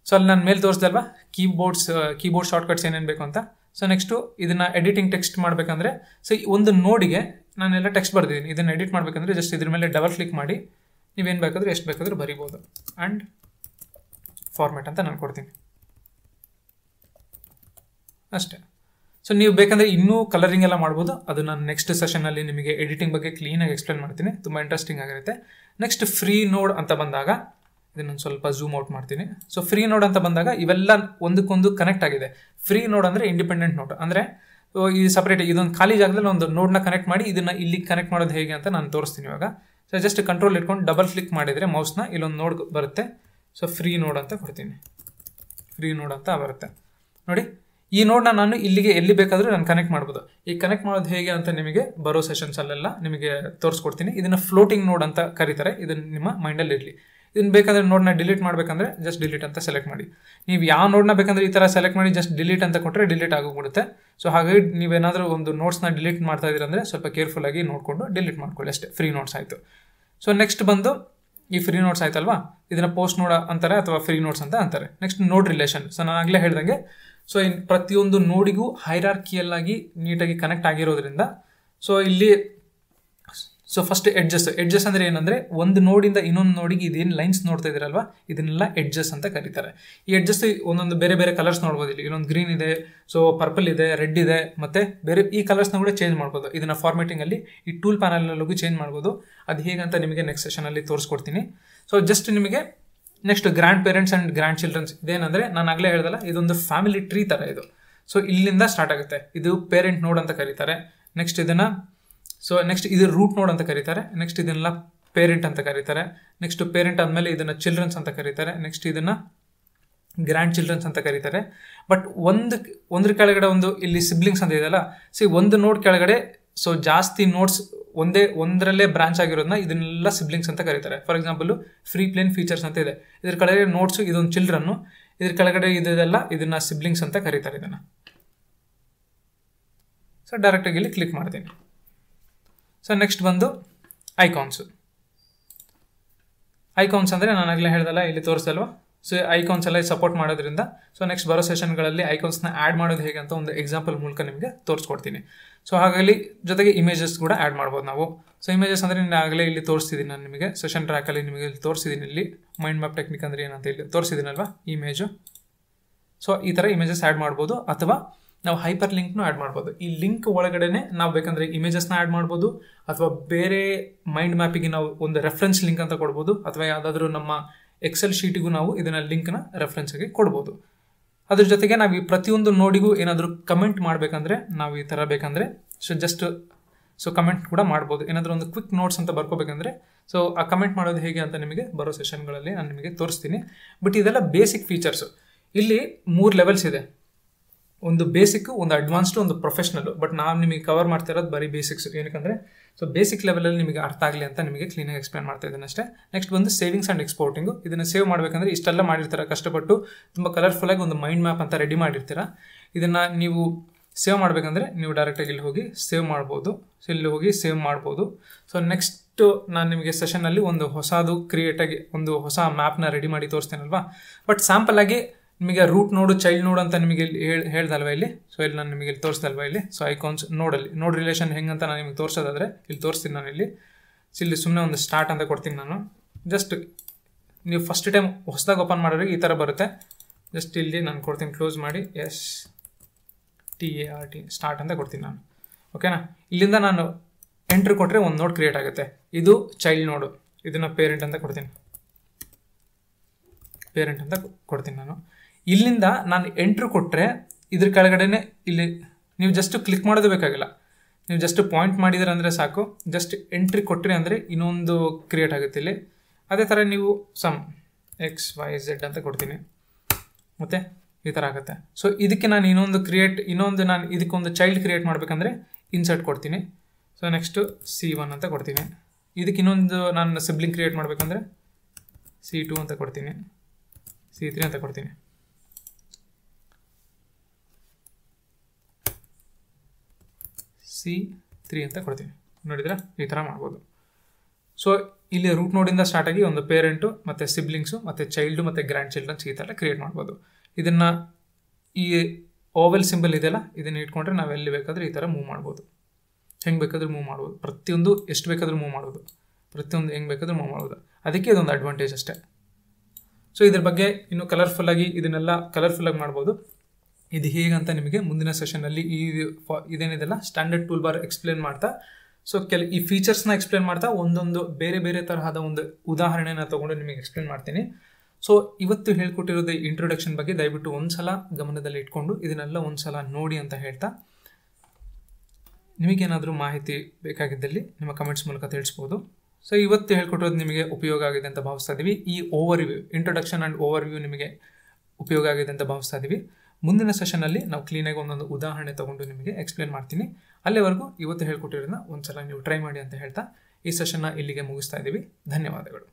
ಸೊ ಅಲ್ಲಿ ನಾನು ಮೇಲೆ ತೋರಿಸ್ದಲ್ವಾ ಕೀಬೋರ್ಡ್ಸ್ ಕೀಬೋರ್ಡ್ ಶಾರ್ಟ್ಕಟ್ಸ್ ಏನೇನು ಬೇಕು ಅಂತ ಸೊ ನೆಕ್ಸ್ಟು ಇದನ್ನು ಎಡಿಟಿಂಗ್ ಟೆಕ್ಸ್ಟ್ ಮಾಡಬೇಕಂದ್ರೆ ಸೊ ಒಂದು ನೋಡಿಗೆ ನಾನೆಲ್ಲ ಟೆಕ್ಸ್ಟ್ ಬರ್ದಿದ್ದೀನಿ ಇದನ್ನು ಎಡಿಟ್ ಮಾಡಬೇಕಂದ್ರೆ ಜಸ್ಟ್ ಇದ್ರ ಮೇಲೆ ಡಬಲ್ ಕ್ಲಿಕ್ ಮಾಡಿ ನೀವೇನು ಬೇಕಾದರೂ ಎಷ್ಟು ಬೇಕಾದರೂ ಬರಿಬೋದು ಆ್ಯಂಡ್ ಫಾರ್ಮ್ಯಾಟ್ ಅಂತ ನಾನು ಕೊಡ್ತೀನಿ ಅಷ್ಟೇ ಸೊ ನೀವು ಬೇಕಂದರೆ ಇನ್ನೂ ಕಲರಿಂಗ್ ಎಲ್ಲ ಮಾಡ್ಬೋದು ಅದು ನಾನು ನೆಕ್ಸ್ಟ್ ಸೆಷನಲ್ಲಿ ನಿಮಗೆ ಎಡಿಟಿಂಗ್ ಬಗ್ಗೆ ಕ್ಲೀನಾಗಿ ಎಕ್ಸ್ಪ್ಲೇನ್ ಮಾಡ್ತೀನಿ ತುಂಬ ಇಂಟ್ರೆಸ್ಟಿಂಗ್ ಆಗಿರುತ್ತೆ ನೆಕ್ಸ್ಟ್ ಫ್ರೀ ನೋಡ್ ಅಂತ ಬಂದಾಗ ಇದನ್ನೊಂದು ಸ್ವಲ್ಪ ಝೂಮ್ ಔಟ್ ಮಾಡ್ತೀನಿ ಸೊ ಫ್ರೀ ನೋಡ್ ಅಂತ ಬಂದಾಗ ಇವೆಲ್ಲ ಒಂದಕ್ಕೊಂದು ಕನೆಕ್ಟ್ ಆಗಿದೆ ಫ್ರೀ ನೋಡ್ ಅಂದರೆ ಇಂಡಿಪೆಂಡೆಂಟ್ ನೋಡ್ ಅಂದರೆ ಈ ಸಪ್ರೇಟ್ ಇದೊಂದು ಖಾಲಿ ಜಾಗದಲ್ಲಿ ಒಂದು ನೋಡ್ನ ಕನೆಕ್ಟ್ ಮಾಡಿ ಇದನ್ನು ಇಲ್ಲಿ ಕನೆಕ್ಟ್ ಮಾಡೋದು ಹೇಗೆ ಅಂತ ನಾನು ತೋರಿಸ್ತೀನಿ ಇವಾಗ ಸೊ ಜಸ್ಟ್ ಕಂಟ್ರೋಲ್ ಇಟ್ಕೊಂಡು ಡಬಲ್ ಕ್ಲಿಕ್ ಮಾಡಿದರೆ ಮೌಸ್ನ ಇಲ್ಲೊಂದು ನೋಡ್ ಬರುತ್ತೆ ಸೊ ಫ್ರೀ ನೋಡ್ ಅಂತ ಕೊಡ್ತೀನಿ ಫ್ರೀ ನೋಡ್ ಅಂತ ಬರುತ್ತೆ ನೋಡಿ ಈ ನೋಡ್ನ ನಾನು ಇಲ್ಲಿಗೆ ಎಲ್ಲಿ ಬೇಕಾದರೂ ನಾನು ಕನೆಕ್ಟ್ ಮಾಡ್ಬೋದು ಈ ಕನೆಕ್ಟ್ ಮಾಡೋದು ಹೇಗೆ ಅಂತ ನಿಮಗೆ ಬರೋ ಸೆಷನ್ಸ್ ಅಲ್ಲೆಲ್ಲ ನಿಮಗೆ ತೋರಿಸ್ಕೊಡ್ತೀನಿ ಇದನ್ನು ಫ್ಲೋಟಿಂಗ್ ನೋಡ್ ಅಂತ ಕರೀತಾರೆ ಇದನ್ನು ನಿಮ್ಮ ಮೈಂಡಲ್ಲಿ ಇರಲಿ ಇದನ್ನ ಬೇಕಾದ್ರೆ ನೋಡ್ನ ಡಿಲೀಟ್ ಮಾಡಬೇಕಂದ್ರೆ ಜಸ್ಟ್ ಡಿಲೀಟ್ ಅಂತ ಸೆಲೆಕ್ಟ್ ಮಾಡಿ ನೀವು ಯಾವ ನೋಡ್ನ ಬೇಕಂದ್ರೆ ಈ ಥರ ಸೆಲೆಕ್ಟ್ ಮಾಡಿ ಜಸ್ಟ್ ಡಿಲೀಟ್ ಅಂತ ಕೊಟ್ಟರೆ ಡಿಲೀಟ್ ಆಗೋಗ್ಬಿಡುತ್ತೆ ಸೊ ಹಾಗಾಗಿ ನೀವೇನಾದರೂ ಒಂದು ನೋಟ್ಸ್ನ ಡಿಲೀಟ್ ಮಾಡ್ತಾ ಇದ್ರಂದ್ರೆ ಸ್ವಲ್ಪ ಕೇರ್ಫುಲ್ ಆಗಿ ನೋಡಿಕೊಂಡು ಡಿಲೀಟ್ ಮಾಡ್ಕೊಳ್ಳಿ ಅಷ್ಟೇ ಫ್ರೀ ನೋಟ್ಸ್ ಆಯಿತು ಸೊ ನೆಕ್ಸ್ಟ್ ಬಂದು ಈ ಫ್ರೀ ನೋಟ್ಸ್ ಆಯ್ತಲ್ವಾ ಇದನ್ನ ಪೋಸ್ಟ್ ನೋಡ ಅಂತಾರೆ ಅಥವಾ ಫ್ರೀ ನೋಟ್ಸ್ ಅಂತ ಅಂತಾರೆ ನೆಕ್ಸ್ಟ್ ನೋಡ್ ರಿಲೇಷನ್ ಸೊ ನಾನು ಆಗಲೇ ಹೇಳ್ದಂಗೆ ಸೊ ಇನ್ ಪ್ರತಿಯೊಂದು ನೋಡಿಗೂ ಹೈರಾರ್ಕಿಯಲ್ಲಾಗಿ ನೀಟಾಗಿ ಕನೆಕ್ಟ್ ಆಗಿರೋದ್ರಿಂದ ಸೊ ಇಲ್ಲಿ ಸೊ ಫಸ್ಟ್ ಎಡ್ಜಸ್ ಎಡ್ಜಸ್ ಅಂದರೆ ಏನಂದ್ರೆ ಒಂದು ನೋಡಿಂದ ಇನ್ನೊಂದು ನೋಡಿಗೆ ಇದೇನು ಲೈನ್ಸ್ ನೋಡ್ತಾ ಇದ್ದೀರಲ್ವ ಇದನ್ನೆಲ್ಲ ಎಡ್ಜಸ್ ಅಂತ ಕರೀತಾರೆ ಈ ಎಡ್ಜಸ್ ಒಂದೊಂದು ಬೇರೆ ಬೇರೆ ಕಲರ್ಸ್ ನೋಡ್ಬೋದು ಇಲ್ಲಿ ಇಲ್ಲೊಂದು ಗ್ರೀನ್ ಇದೆ ಸೊ ಪರ್ಪಲ್ ಇದೆ ರೆಡ್ ಇದೆ ಮತ್ತೆ ಬೇರೆ ಈ ಕಲರ್ಸ್ನ ಕೂಡ ಚೇಂಜ್ ಮಾಡ್ಬೋದು ಫಾರ್ಮೇಟಿಂಗ್ ಅಲ್ಲಿ ಈ ಟೂಲ್ ಪ್ಯಾನಲ್ನಲ್ಲೂ ಚೇಂಜ್ ಮಾಡ್ಬೋದು ಅದು ಹೇಗಂತ ನಿಮಗೆ ನೆಕ್ಸ್ಟ್ ಸೆಷನ್ ಅಲ್ಲಿ ತೋರಿಸ್ಕೊಡ್ತೀನಿ ಸೊ ಜಸ್ಟ್ ನಿಮಗೆ next grandparents and grandchildrens ಇದೇನಂದರೆ ನಾನು ಆಗಲೇ ಹೇಳ್ದಲ್ಲ ಇದೊಂದು ಫ್ಯಾಮಿಲಿ ಟ್ರೀ ಥರ ಇದು ಸೊ ಇಲ್ಲಿಂದ ಸ್ಟಾರ್ಟ್ ಆಗುತ್ತೆ ಇದು ಪೇರೆಂಟ್ ನೋಡ್ ಅಂತ ಕರೀತಾರೆ ನೆಕ್ಸ್ಟ್ ಇದನ್ನು ಸೊ ನೆಕ್ಸ್ಟ್ ಇದು ರೂಟ್ ನೋಡ್ ಅಂತ ಕರೀತಾರೆ ನೆಕ್ಸ್ಟ್ ಇದನ್ನೆಲ್ಲ ಪೇರೆಂಟ್ ಅಂತ ಕರೀತಾರೆ ನೆಕ್ಸ್ಟ್ ಪೇರೆಂಟ್ ಆದಮೇಲೆ ಇದನ್ನು ಚಿಲ್ಡ್ರನ್ಸ್ ಅಂತ ಕರೀತಾರೆ ನೆಕ್ಸ್ಟ್ ಇದನ್ನು ಗ್ರ್ಯಾಂಡ್ ಚಿಲ್ಡ್ರನ್ಸ್ ಅಂತ ಕರೀತಾರೆ ಬಟ್ ಒಂದು ಒಂದ್ರ ಕೆಳಗಡೆ ಒಂದು ಇಲ್ಲಿ ಸಿಬ್ಲಿಂಗ್ಸ್ ಅಂತ ಇದೆಯಲ್ಲ ಸಿ ಒಂದು ನೋಡ್ ಕೆಳಗಡೆ ಸೊ ಜಾಸ್ತಿ ನೋಟ್ಸ್ ಒಂದೇ ಒಂದರಲ್ಲೇ ಬ್ರಾಂಚ್ ಆಗಿರೋದನ್ನ ಇದನ್ನೆಲ್ಲ ಸಿಬ್ಲಿಂಗ್ಸ್ ಅಂತ ಕರೀತಾರೆ for example Freeplane features ಅಂತ ಇದೆ ಇದ್ರ ಕೆಳಗಡೆ ನೋಟ್ಸು ಇದೊಂದು ಚಿಲ್ಡ್ರನ್ನು ಇದ್ರ ಕೆಳಗಡೆ ಇದೆಲ್ಲ ಇದನ್ನ ಸಿಬ್ಲಿಂಗ್ಸ್ ಅಂತ ಕರೀತಾರೆ ಇದನ್ನ ಸೊ ಡೈರೆಕ್ಟಾಗಿ ಇಲ್ಲಿ ಕ್ಲಿಕ್ ಮಾಡ್ತೀನಿ ಸೊ ನೆಕ್ಸ್ಟ್ ಬಂದು ಐಕಾನ್ಸ್ ಐಕಾನ್ಸ್ ಅಂದ್ರೆ ನಾನು ಆಗಲೇ ಹೇಳ್ದಲ್ಲ ಇಲ್ಲಿ ತೋರಿಸಲ್ವ ಸೊ ಐಕಾನ್ಸ್ ಎಲ್ಲ ಸಪೋರ್ಟ್ ಮಾಡೋದ್ರಿಂದ ಸೊ ನೆಕ್ಸ್ಟ್ ಬರೋ ಸೆಷನ್ಗಳಲ್ಲಿ ಐಕಾನ್ಸ್ನ ಆ್ಯಡ್ ಮಾಡೋದು ಹೇಗೆ ಅಂತ ಒಂದು ಎಕ್ಸಾಂಪಲ್ ಮೂಲಕ ನಿಮಗೆ ತೋರಿಸ್ಕೊಡ್ತೀನಿ ಸೊ ಹಾಗಾಗಿ ಜೊತೆಗೆ ಇಮೇಜಸ್ ಕೂಡ ಆ್ಯಡ್ ಮಾಡ್ಬೋದು ನಾವು ಸೊ ಇಮೇಜಸ್ ಅಂದರೆ ನಾನು ಆಗಲೇ ಇಲ್ಲಿ ತೋರಿಸ್ತಿದ್ದೀನಿ ನಾನು ನಿಮಗೆ ಸೆಷನ್ ಟ್ರ್ಯಾಕಲ್ಲಿ ನಿಮಗೆ ಇಲ್ಲಿ ತೋರಿಸಿದ್ದೀನಿ ಇಲ್ಲಿ ಮೈಂಡ್ ಮ್ಯಾಪ್ ಟೆಕ್ನಿಕ್ ಅಂದರೆ ಏನಂತ ಇಲ್ಲಿ ತೋರಿಸಿದ್ದೀನಲ್ವಾ ಇಮೇಜು ಸೊ ಈ ಥರ ಇಮೇಜಸ್ ಆ್ಯಡ್ ಮಾಡ್ಬೋದು ಅಥವಾ ನಾವು ಹೈಪರ್ ಲಿಂಕ್ನೂ ಆ್ಯಡ್ ಮಾಡ್ಬೋದು ಈ ಲಿಂಕ್ ಒಳಗಡೆನೆ ನಾವು ಬೇಕಂದರೆ ಇಮೇಜಸ್ನ ಆ್ಯಡ್ ಮಾಡ್ಬೋದು ಅಥವಾ ಬೇರೆ ಮೈಂಡ್ ಮ್ಯಾಪಿಗೆ ನಾವು ಒಂದು ರೆಫರೆನ್ಸ್ ಲಿಂಕ್ ಅಂತ ಕೊಡ್ಬೋದು ಅಥವಾ ಯಾವುದಾದ್ರೂ ನಮ್ಮ ಎಕ್ಸೆಲ್ ಶೀಟಿಗೂ ನಾವು ಇದನ್ನು ಲಿಂಕ್ನ ಆಗಿ ಕೊಡ್ಬೋದು ಅದ್ರ ಜೊತೆಗೆ ನಾವು ಈ ಪ್ರತಿಯೊಂದು ನೋಡಿಗೂ ಏನಾದರೂ ಕಮೆಂಟ್ ಮಾಡಬೇಕಂದ್ರೆ ನಾವು ಈ ಥರ ಬೇಕಂದರೆ ಸೊ ಜಸ್ಟ್ ಸೊ ಕಮೆಂಟ್ ಕೂಡ ಮಾಡ್ಬೋದು ಏನಾದರೂ ಒಂದು ಕ್ವಿಕ್ ನೋಟ್ಸ್ ಅಂತ ಬರ್ಕೋಬೇಕಂದ್ರೆ ಸೊ ಆ ಕಮೆಂಟ್ ಮಾಡೋದು ಹೇಗೆ ಅಂತ ನಿಮಗೆ ಬರೋ ಸೆಷನ್ಗಳಲ್ಲಿ ನಾನು ನಿಮಗೆ ತೋರಿಸ್ತೀನಿ ಬಟ್ ಇದೆಲ್ಲ ಬೇಸಿಕ್ ಫೀಚರ್ಸು ಇಲ್ಲಿ ಮೂರು ಲೆವೆಲ್ಸ್ ಇದೆ ಒಂದು ಬೇಸಿಕ್ ಒಂದು ಅಡ್ವಾನ್ಸ್ಡ್ ಒಂದು ಪ್ರೊಫೆಷ್ನಲ್ಲು ಬಟ್ ನಾವು ನಿಮಗೆ ಕವರ್ ಮಾಡ್ತಾ ಇರೋದು ಬರೀ ಬೇಸಿಕ್ಸ್ ಏನಕ್ಕಂದರೆ ಸೊ ಬೇಸಿಕ್ ಲೆವೆಲಲ್ಲಿ ನಿಮಗೆ ಅರ್ಥ ಆಗಲಿ ಅಂತ ನಿಮಗೆ ಕ್ಲೀನಾಗಿ ಎಕ್ಸ್ಪ್ಲೇನ್ ಮಾಡ್ತಾ ಇದ್ದೀನಿ ಅಷ್ಟೇ ನೆಕ್ಸ್ಟ್ ಬಂದು ಸೇವಿಂಗ್ಸ್ ಆ್ಯಂಡ್ ಎಕ್ಸ್ಪೋರ್ಟಿಂಗು ಇದನ್ನು ಸೇವ್ ಮಾಡಬೇಕಂದ್ರೆ ಇಷ್ಟೆಲ್ಲ ಮಾಡಿರ್ತಾರೆ ಕಷ್ಟಪಟ್ಟು ತುಂಬ ಕಲರ್ಫುಲ್ಲಾಗಿ ಒಂದು ಮೈಂಡ್ ಮ್ಯಾಪ್ ಅಂತ ರೆಡಿ ಮಾಡಿರ್ತೀರ ಇದನ್ನು ನೀವು ಸೇವ್ ಮಾಡಬೇಕಂದ್ರೆ ನೀವು ಡೈರೆಕ್ಟಾಗಿ ಇಲ್ಲಿ ಹೋಗಿ ಸೇವ್ ಮಾಡ್ಬೋದು ಸೊ ಇಲ್ಲಿ ಹೋಗಿ ಸೇವ್ ಮಾಡ್ಬೋದು ಸೊ ನೆಕ್ಸ್ಟ್ ನಾನು ನಿಮಗೆ ಸೆಷನ್ನಲ್ಲಿ ಒಂದು ಹೊಸದು ಕ್ರಿಯೇಟಾಗಿ ಒಂದು ಹೊಸ ಮ್ಯಾಪ್ನ ರೆಡಿ ಮಾಡಿ ಅಲ್ವಾ ಬಟ್ ಸ್ಯಾಂಪಲ್ ಆಗಿ ನಿಮಗೆ ರೂಟ್ ನೋಡು ಚೈಲ್ಡ್ ನೋಡ್ ಅಂತ ನಿಮಗೆ ಇಲ್ಲಿ ಹೇಳ್ದಲ್ವ ಇಲ್ಲಿ ಸೊ ಇಲ್ಲಿ ನಾನು ನಿಮಗೆ ಇಲ್ಲಿ ತೋರಿಸ್ದಲ್ವ ಇಲ್ಲಿ ಸೊ ಐಕಾನ್ಸ್ ನೋಡಲ್ಲಿ ನೋಡ್ ರಿಲೇಷನ್ ಅಂತ ನಾನು ನಿಮಗೆ ತೋರಿಸೋದಾದ್ರೆ ಇಲ್ಲಿ ತೋರಿಸ್ತೀನಿ ನಾನು ಇಲ್ಲಿ ಇಲ್ಲಿ ಸುಮ್ಮನೆ ಒಂದು ಸ್ಟಾರ್ಟ್ ಅಂತ ಕೊಡ್ತೀನಿ ನಾನು ಜಸ್ಟ್ ನೀವು ಫಸ್ಟ್ ಟೈಮ್ ಹೊಸದಾಗಿ ಓಪನ್ ಮಾಡೋರಿಗೆ ಈ ಥರ ಬರುತ್ತೆ ಜಸ್ಟ್ ಇಲ್ಲಿ ನಾನು ಕೊಡ್ತೀನಿ ಕ್ಲೋಸ್ ಮಾಡಿ S T A R T start ಅಂತ ಕೊಡ್ತೀನಿ ನಾನು ಓಕೆನಾ ಇಲ್ಲಿಂದ ನಾನು ಎಂಟ್ರಿ ಕೊಟ್ಟರೆ ಒಂದು ನೋಡ್ ಕ್ರಿಯೇಟ್ ಆಗುತ್ತೆ ಇದು ಚೈಲ್ಡ್ ನೋಡು ಇದನ್ನು ಪೇರೆಂಟ್ ಅಂತ ಕೊಡ್ತೀನಿ ಪೇರೆಂಟ್ ಅಂತ ಕೊಡ್ತೀನಿ ನಾನು ಇಲ್ಲಿಂದ ನಾನು ಎಂಟ್ರು ಕೊಟ್ಟರೆ ಇದ್ರ ಕೆಳಗಡೆನೆ ಇಲ್ಲಿ ನೀವು ಜಸ್ಟ್ ಕ್ಲಿಕ್ ಮಾಡೋದು ಬೇಕಾಗಿಲ್ಲ ನೀವು ಜಸ್ಟ್ ಪಾಯಿಂಟ್ ಮಾಡಿದರೆ ಅಂದರೆ ಸಾಕು ಜಸ್ಟ್ ಎಂಟ್ರಿ ಕೊಟ್ಟರೆ ಅಂದರೆ ಇನ್ನೊಂದು ಕ್ರಿಯೇಟ್ ಆಗುತ್ತೆ ಇಲ್ಲಿ ಅದೇ ಥರ ನೀವು ಸಮ್ ಎಕ್ಸ್ ವೈ ಝೆಡ್ ಅಂತ ಕೊಡ್ತೀನಿ ಮತ್ತು ಈ ಥರ ಆಗುತ್ತೆ ಸೊ ಇದಕ್ಕೆ ನಾನು ಇನ್ನೊಂದು ಕ್ರಿಯೇಟ್ ಇನ್ನೊಂದು ನಾನು ಇದಕ್ಕೊಂದು ಚೈಲ್ಡ್ ಕ್ರಿಯೇಟ್ ಮಾಡಬೇಕಂದ್ರೆ ಇನ್ಸರ್ಟ್ ಕೊಡ್ತೀನಿ ಸೊ ನೆಕ್ಸ್ಟು ಸಿ ಒನ್ ಅಂತ ಕೊಡ್ತೀನಿ ಇದಕ್ಕೆ ಇನ್ನೊಂದು ನಾನು ಸಿಬ್ಲಿಂಗ್ ಕ್ರಿಯೇಟ್ ಮಾಡಬೇಕಂದ್ರೆ ಸಿ ಟು ಅಂತ ಕೊಡ್ತೀನಿ ಸಿ ತ್ರೀ ಅಂತ ಕೊಡ್ತೀನಿ ಸಿ ತ್ರೀ ಅಂತ ಕೊಡ್ತೀವಿ ನೋಡಿದರೆ ಈ ಥರ ಮಾಡ್ಬೋದು ಸೊ ಇಲ್ಲಿ ರೂಟ್ ನೋಡಿಂದ ಸ್ಟಾರ್ಟ್ ಆಗಿ ಒಂದು ಪೇರೆಂಟು ಮತ್ತು ಸಿಬ್ಲಿಂಗ್ಸು ಮತ್ತು ಚೈಲ್ಡು ಮತ್ತು ಗ್ರ್ಯಾಂಡ್ ಚಿಲ್ಡ್ರನ್ಸ್ ಈ ಥರ ಕ್ರಿಯೇಟ್ ಮಾಡ್ಬೋದು ಇದನ್ನು ಈ ಓವೆಲ್ ಸಿಂಬಲ್ ಇದೆಯಲ್ಲ ಇದನ್ನು ಇಟ್ಕೊಂಡ್ರೆ ನಾವು ಎಲ್ಲಿ ಬೇಕಾದರೂ ಈ ಥರ ಮೂವ್ ಮಾಡ್ಬೋದು ಹೆಂಗೆ ಬೇಕಾದರೂ ಮೂವ್ ಮಾಡ್ಬೋದು ಪ್ರತಿಯೊಂದು ಎಷ್ಟು ಬೇಕಾದರೂ ಮೂವ್ ಮಾಡ್ಬೋದು ಪ್ರತಿಯೊಂದು ಹೆಂಗೆ ಬೇಕಾದರೂ ಮೂವ್ ಮಾಡ್ಬೋದು ಅದಕ್ಕೆ ಇದೊಂದು ಅಡ್ವಾಂಟೇಜ್ ಅಷ್ಟೇ ಸೊ ಇದ್ರ ಬಗ್ಗೆ ಇನ್ನೂ ಕಲರ್ಫುಲ್ಲಾಗಿ ಇದನ್ನೆಲ್ಲ ಕಲರ್ಫುಲ್ಲಾಗಿ ಮಾಡ್ಬೋದು ಇದು ಹೇಗಂತ ನಿಮಗೆ ಮುಂದಿನ ಸೆಷನಲ್ಲಿ ಈ ಇದೇನಿದೆಲ್ಲ ಸ್ಟ್ಯಾಂಡರ್ಡ್ ಟೂಲ್ ಬಾರ್ ಎಕ್ಸ್ಪ್ಲೇನ್ ಮಾಡ್ತಾ ಸೊ ಕೆಲ ಈ ಫೀಚರ್ಸ್ನ ಎಕ್ಸ್ಪ್ಲೇನ್ ಮಾಡ್ತಾ ಒಂದೊಂದು ಬೇರೆ ಬೇರೆ ತರಹದ ಒಂದು ಉದಾಹರಣೆನ ತೊಗೊಂಡು ನಿಮಗೆ ಎಕ್ಸ್ಪ್ಲೇನ್ ಮಾಡ್ತೀನಿ ಸೊ ಇವತ್ತು ಹೇಳ್ಕೊಟ್ಟಿರೋದು ಇಂಟ್ರೊಡಕ್ಷನ್ ಬಗ್ಗೆ ದಯವಿಟ್ಟು ಒಂದ್ಸಲ ಗಮನದಲ್ಲಿ ಇಟ್ಕೊಂಡು ಇದನ್ನೆಲ್ಲ ಒಂದ್ಸಲ ನೋಡಿ ಅಂತ ಹೇಳ್ತಾ ನಿಮಗೇನಾದರೂ ಮಾಹಿತಿ ಬೇಕಾಗಿದ್ದಲ್ಲಿ ನಿಮ್ಮ ಕಮೆಂಟ್ಸ್ ಮೂಲಕ ತಿಳಿಸ್ಬೋದು ಸೊ ಇವತ್ತು ಹೇಳ್ಕೊಟ್ಟಿರೋದು ನಿಮಗೆ ಉಪಯೋಗ ಆಗಿದೆ ಅಂತ ಭಾವಿಸ್ತಾ ಇದ್ದೀವಿ ಈ overview introduction and overview ನಿಮಗೆ ಉಪಯೋಗ ಆಗಿದೆ ಅಂತ ಭಾವಿಸ್ತಾ ಇದ್ದೀವಿ ಮುಂದಿನ ಸೆಷನಲ್ಲಿ ನಾವು ಕ್ಲೀನಾಗಿ ಒಂದೊಂದು ಉದಾಹರಣೆ ತೊಗೊಂಡು ನಿಮಗೆ ಎಕ್ಸ್ಪ್ಲೇನ್ ಮಾಡ್ತೀನಿ ಅಲ್ಲಿವರೆಗೂ ಇವತ್ತು ಹೇಳ್ಕೊಟ್ಟಿರೋದನ್ನ ಒಂದು ಸಲ ನೀವು ಟ್ರೈ ಮಾಡಿ ಅಂತ ಹೇಳ್ತಾ ಈ ಸೆಷನ್ನ ಇಲ್ಲಿಗೆ ಮುಗಿಸ್ತಾ ಇದ್ದೀವಿ ಧನ್ಯವಾದಗಳು